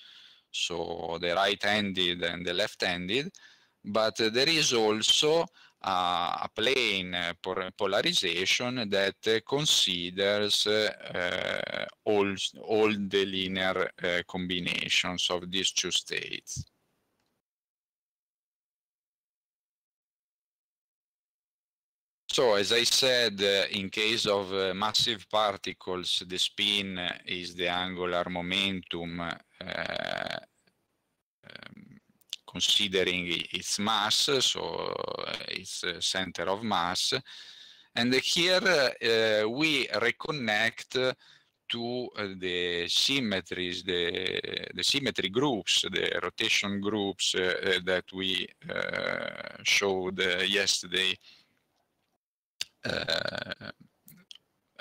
[SPEAKER 1] so the right-handed and the left-handed, but there is also a, a plane polarization that considers eh, all, all the linear eh, combinations of these two states. So, as I said, uh, in case of uh, massive particles, the spin is the angular momentum uh, um, considering its mass, so uh, its uh, center of mass. And here uh, we reconnect to the symmetries, the, the symmetry groups, the rotation groups uh, that we showed yesterday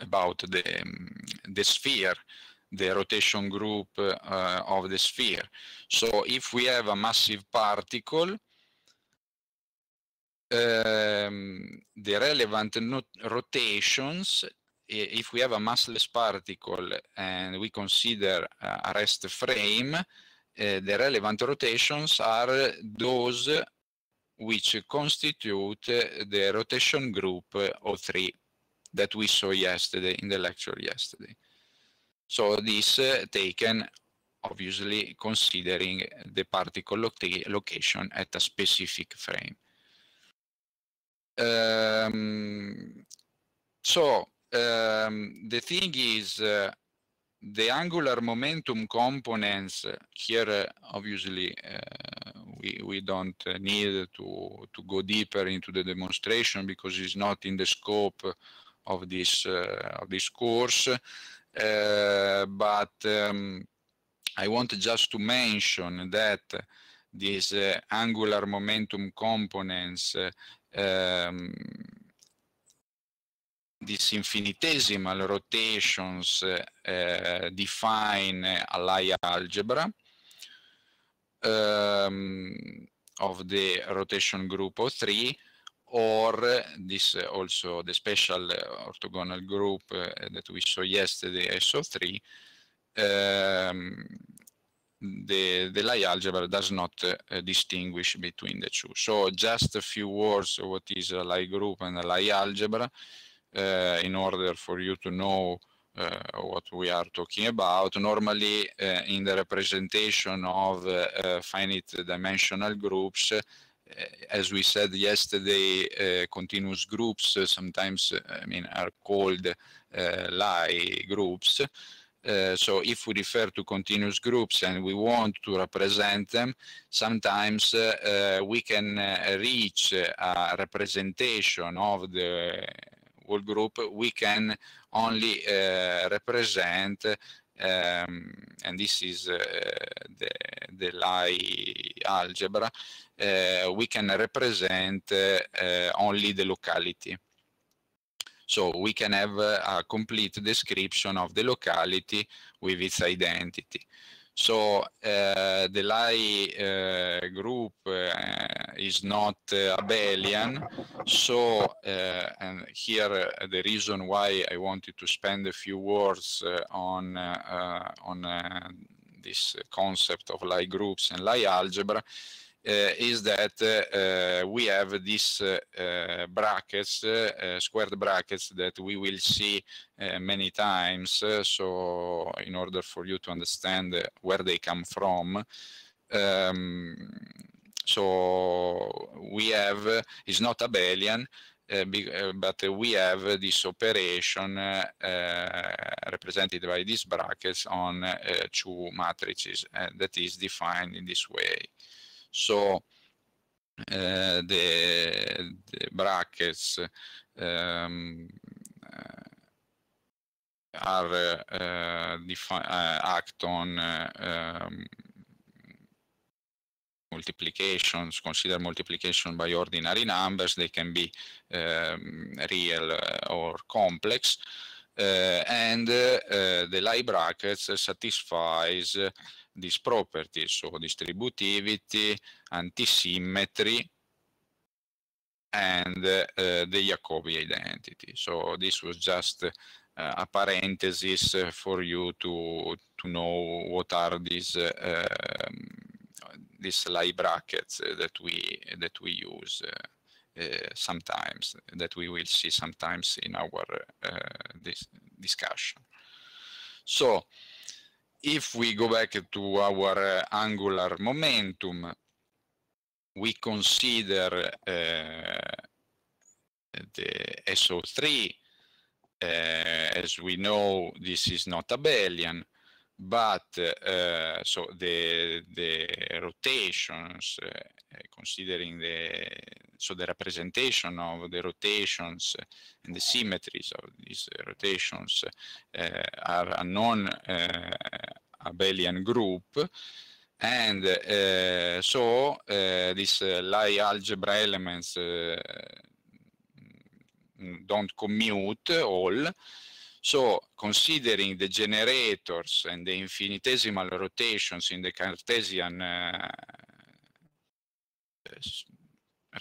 [SPEAKER 1] about the, um, the sphere the rotation group uh, of the sphere. So if we have a massive particle, um, the relevant rotations, if we have a massless particle and we consider a rest frame, uh, the relevant rotations are those which constitute the rotation group O3 that we saw yesterday in the lecture yesterday. So this uh, taken obviously considering the particle location at a specific frame. Um, so um, the thing is uh, the angular momentum components here uh, obviously uh, we, we don't uh, need to, to go deeper into the demonstration because it's not in the scope of this uh, of this course uh, but um, I want just to mention that these uh, angular momentum components uh, um, these infinitesimal rotations uh, uh, define a Lie algebra um, of the rotation group O3 or this uh, also the special uh, orthogonal group uh, that we saw yesterday, SO3, um, the, the Lie algebra does not uh, distinguish between the two. So just a few words what is a Lie group and a Lie algebra uh, in order for you to know uh, what we are talking about. Normally in the representation of finite dimensional groups, as we said yesterday, uh, continuous groups uh, sometimes, uh, I mean, are called Lie groups. So if we refer to continuous groups and we want to represent them, sometimes we can reach a representation of the whole group. We can only represent um, and this is uh, the, the Lie algebra, uh, we can represent eh, only the locality. So we can have a complete description of the locality with its identity. So eh, the Lie eh, group eh, is not abelian. So and here the reason why I wanted to spend a few words on on this concept of Lie groups and Lie algebra Eh, is that eh, we have these eh, brackets, squared brackets that we will see many times. so in order for you to understand where they come from, um, so we have, uh, it's not abelian, uh, be, uh, but uh, we have this operation represented by these brackets on two matrices that is defined in this way. So eh, the, the, brackets um, eh, are uh, act on um, multiplications, consider multiplication by ordinary numbers, they can be um, real or complex. Uh, and uh, uh, the lie brackets satisfies these properties, so distributivity, antisymmetry, and uh, the Jacobi identity. So this was just uh, a parenthesis for you to to know what are these uh, these lie brackets that we that we use uh, uh, sometimes that we will see sometimes in our uh, this discussion. So if we go back to our uh, angular momentum, we consider uh, the SO3. Uh, as we know, this is not abelian, but uh, so the the rotations uh, considering the so the representation of the rotations and the symmetries of these rotations uh, are a non abelian group and so these Lie algebra elements don't commute all so considering the generators and the infinitesimal rotations in the Cartesian uh,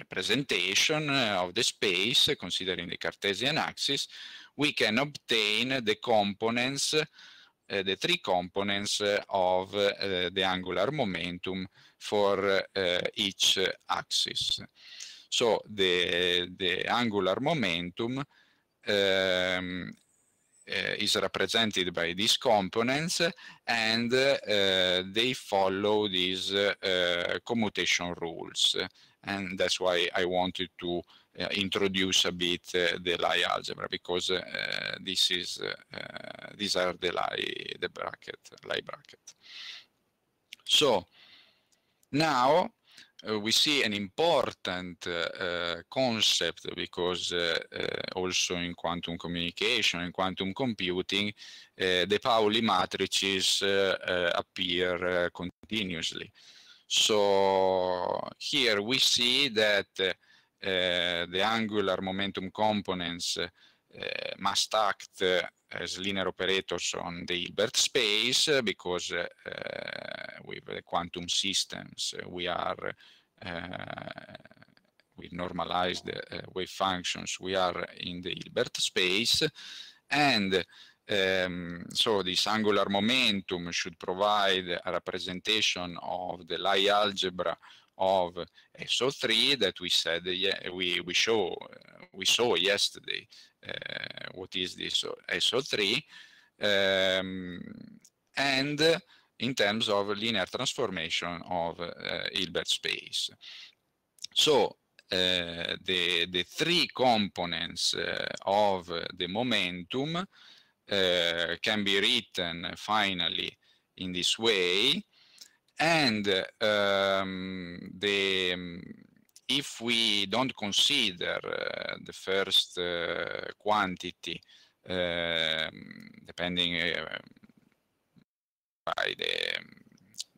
[SPEAKER 1] representation uh, of the space, considering the Cartesian axis, we can obtain the components, uh, the three components uh, of uh, the angular momentum for uh, each axis. So the, the angular momentum um, Eh, is represented by these components and eh, they follow these eh, commutation rules. And that's why I wanted to introduce a bit the Lie algebra because this is these are the Lie the bracket Lie bracket. So now uh, we see an important uh, uh concept because uh, uh, also in quantum communication and quantum computing, the Pauli matrices appear continuously. So here we see that the angular momentum components Eh, must act eh, as linear operators on the Hilbert space eh, because with the quantum systems we are with normalized wave functions we are in the Hilbert space and um, so this angular momentum should provide a representation of the Lie algebra of SO3 that we said we we show we saw yesterday. Uh, what is this SO3, um, and in terms of linear transformation of uh, Hilbert space. So uh, the, the three components uh, of the momentum uh, can be written finally in this way and um, the, um, if we don't consider uh, the first uh, quantity, um, depending uh, by the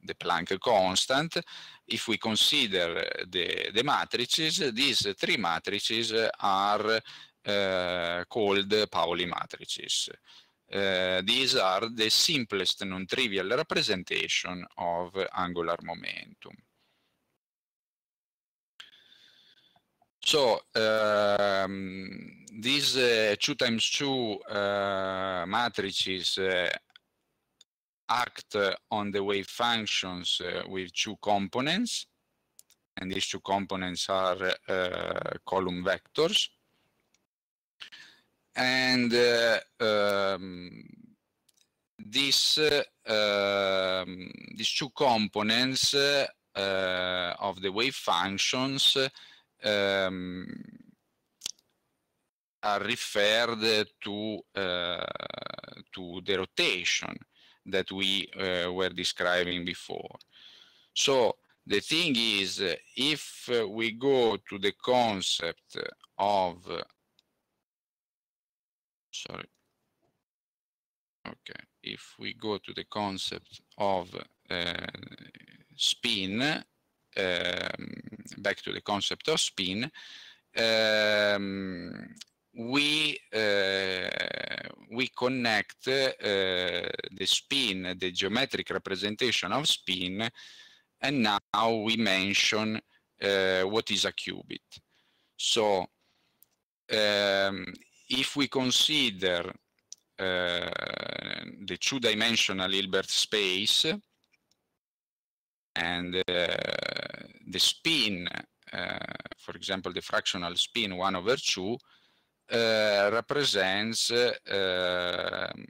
[SPEAKER 1] the Planck constant, if we consider the, the matrices, these three matrices are uh, called Pauli matrices. Uh, these are the simplest non-trivial representation of angular momentum. So um, these uh, two times two uh, matrices uh, act uh, on the wave functions uh, with two components, and these two components are uh, column vectors. And um, this, um, these two components of the wave functions um, ehm, are referred to eh, to the rotation that we eh, were describing before. So the thing is, if we go to the concept of, sorry, okay, if we go to the concept of uh, spin, um, ehm, back to the concept of spin, um, we uh, we connect uh, the spin, the geometric representation of spin, and now we mention uh, what is a qubit. So um, if we consider the two-dimensional Hilbert space, and uh, the spin, uh, for example, the fractional spin 1 over 2 uh, represents um,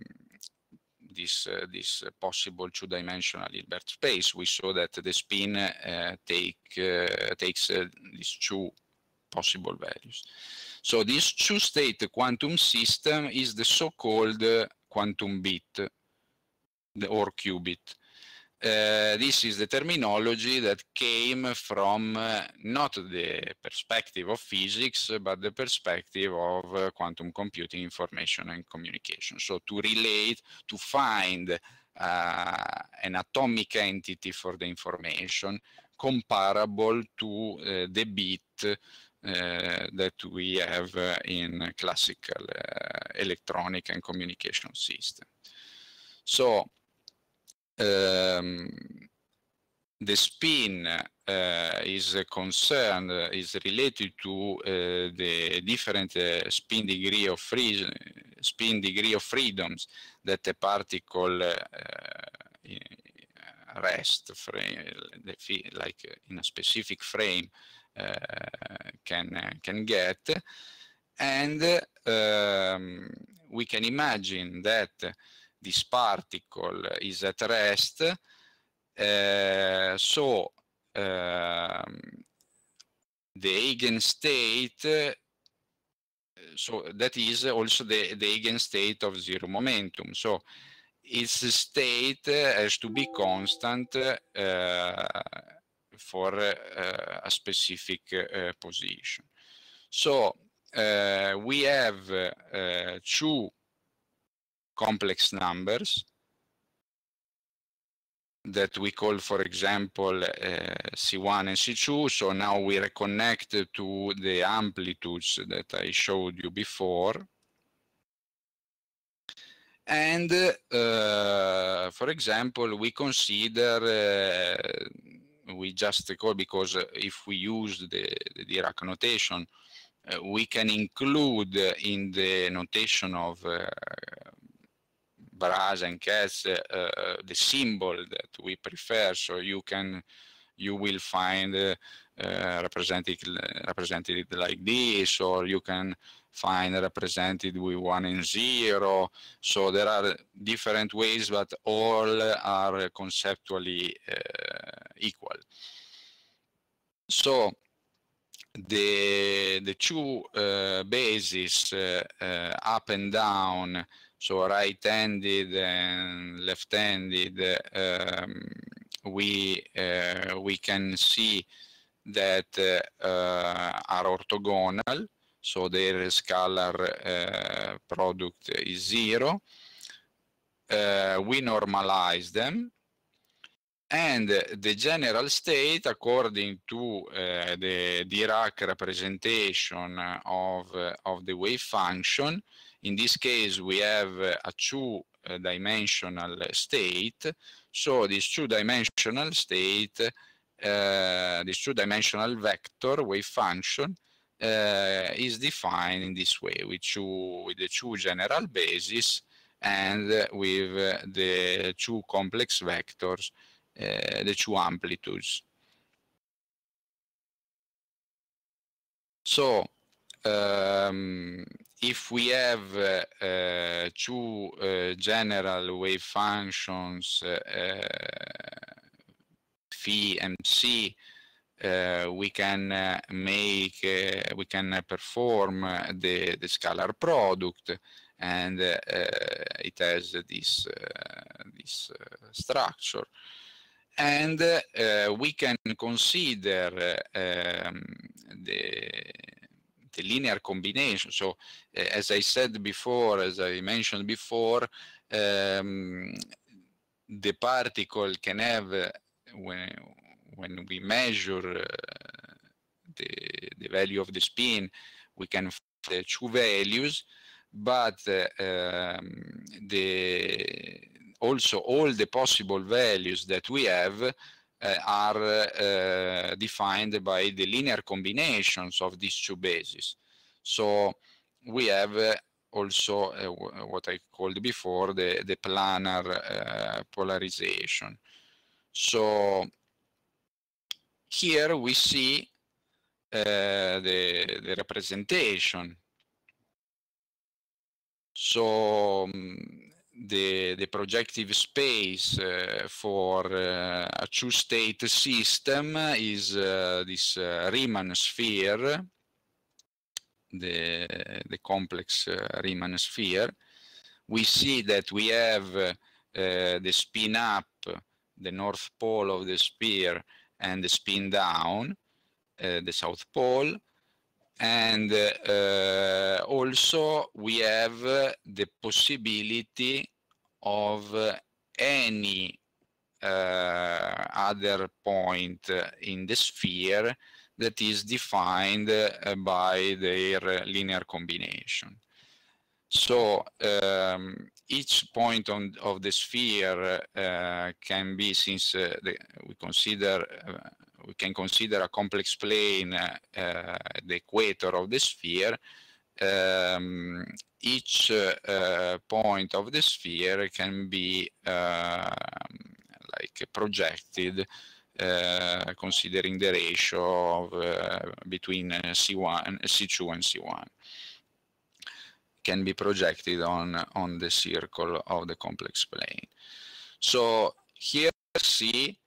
[SPEAKER 1] this, uh, this possible two-dimensional Hilbert space. We saw that the spin uh, take, uh, takes these two possible values. So this two-state quantum system is the so-called quantum bit the, or qubit. Eh, this is the terminology that came from uh, not the perspective of physics, but the perspective of uh, quantum computing, information, and communication. So to relate, to find an atomic entity for the information comparable to the bit that we have in classical electronic and communication system. So um, the spin uh, is concerned is related to uh, the different uh, spin degree of free, spin degree of freedoms that a particle uh, rest frame, like in a specific frame uh, can can get, and um, we can imagine that this particle is at rest. Uh, so um, the eigenstate, eh, so that is also the, the eigenstate of zero momentum. So its state has to be constant uh, for uh, a specific position. So we have two complex numbers that we call, for example, uh, C1 and C2. So now we reconnect to the amplitudes that I showed you before. And uh, for example, we consider, uh, we just recall because if we use the, the Dirac notation, uh, we can include in the notation of uh, brass and cats, uh, uh, the symbol that we prefer. So you can, you will find uh, represented represented like this, or you can find represented with one and zero. So there are different ways, but all are conceptually equal. So the the two uh, bases uh, uh, up and down so right-handed and left-handed, um, we uh, we can see that uh, are orthogonal, so their scalar uh, product is zero. we normalize them and the general state, according to uh, the Dirac representation of, uh, of the wave function, in this case, we have uh, a two-dimensional uh, state. So this two-dimensional state, uh, this two-dimensional vector wave function uh, is defined in this way with, two, with the two general bases and with uh, the two complex vectors, uh, the two amplitudes. So um, if we have uh, uh two uh, general wave functions phi uh, and c, we can make we can perform the, the scalar product, and it has this this structure and uh, we can consider uh, um, the the linear combination. So uh, as I said before, as I mentioned before, um, the particle can have, uh, when, when we measure eh, the, the value of the spin, we can the two values, but um, the, also all the possible values that we have uh, are uh, defined by the linear combinations of these two bases. So we have eh, also what I called before the, the planar polarization. So here we see the, the representation so um, the, the projective space uh, for uh, a two-state system is uh, this uh, Riemann sphere, the, the complex uh, Riemann sphere. We see that we have uh, the spin up, the north pole of the sphere, and the spin down, the south pole. And uh, also, we have the possibility of any uh, other point in the sphere that is defined uh, by their linear combination. So um, each point on, of the sphere uh, can be, since uh, the, we consider we can consider a complex plane uh, the equator of the sphere um, each uh, point of the sphere can be um, like projected uh, considering the ratio of, uh, between C1, uh, C2 and C1 can be projected on, on the circle of the complex plane. So here C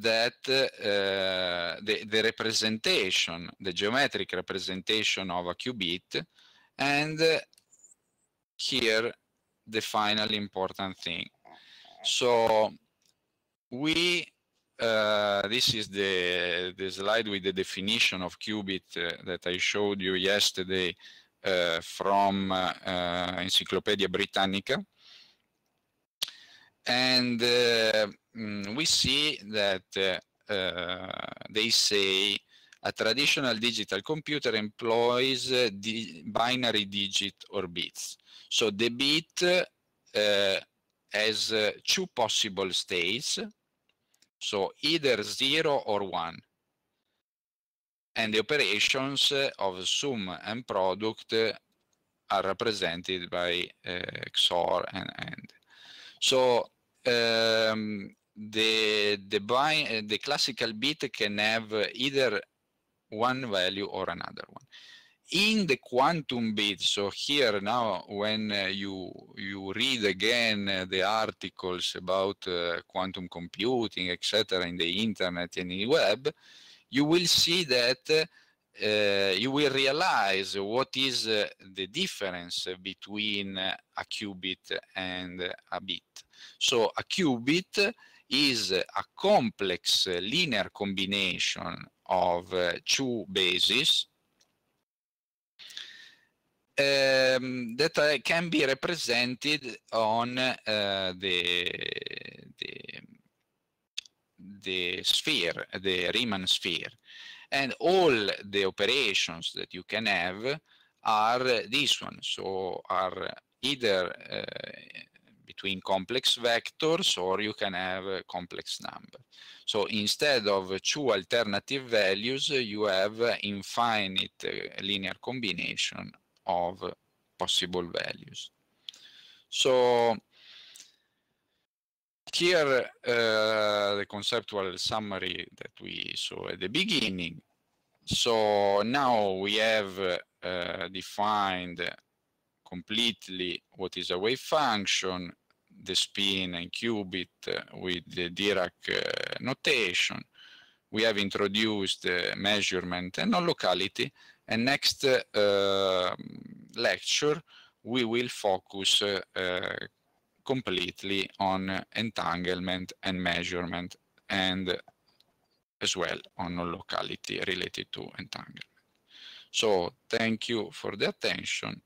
[SPEAKER 1] that uh, the, the representation, the geometric representation of a qubit, and here the final important thing. So we, uh, this is the, the slide with the definition of qubit uh, that I showed you yesterday uh, from Encyclopedia Britannica. And Mm, we see that uh, they say a traditional digital computer employs uh, di binary digit or bits. So the bit uh, has uh, two possible states, so either 0 or 1. And the operations of sum and product are represented by uh, XOR and AND. So um, the the eh, the classical bit can have either one value or another one in the quantum bit so here now when uh, you you read again uh, the articles about uh, quantum computing etc in the internet and in the web you will see that you will realize what is the difference between a qubit and a bit so a qubit is a complex linear combination of uh, two bases um, that uh, can be represented on uh, the, the, the sphere, the Riemann sphere, and all the operations that you can have are this one. So are either uh, between complex vectors or you can have a complex number. So instead of two alternative values, you have infinite uh, linear combination of possible values. So here uh, the conceptual summary that we saw at the beginning. So now we have uh, defined completely what is a wave function the spin and qubit uh, with the Dirac uh, notation. We have introduced uh, measurement and non-locality, and next um, lecture we will focus completely on entanglement and measurement and as well on non-locality related to entanglement. So thank you for the attention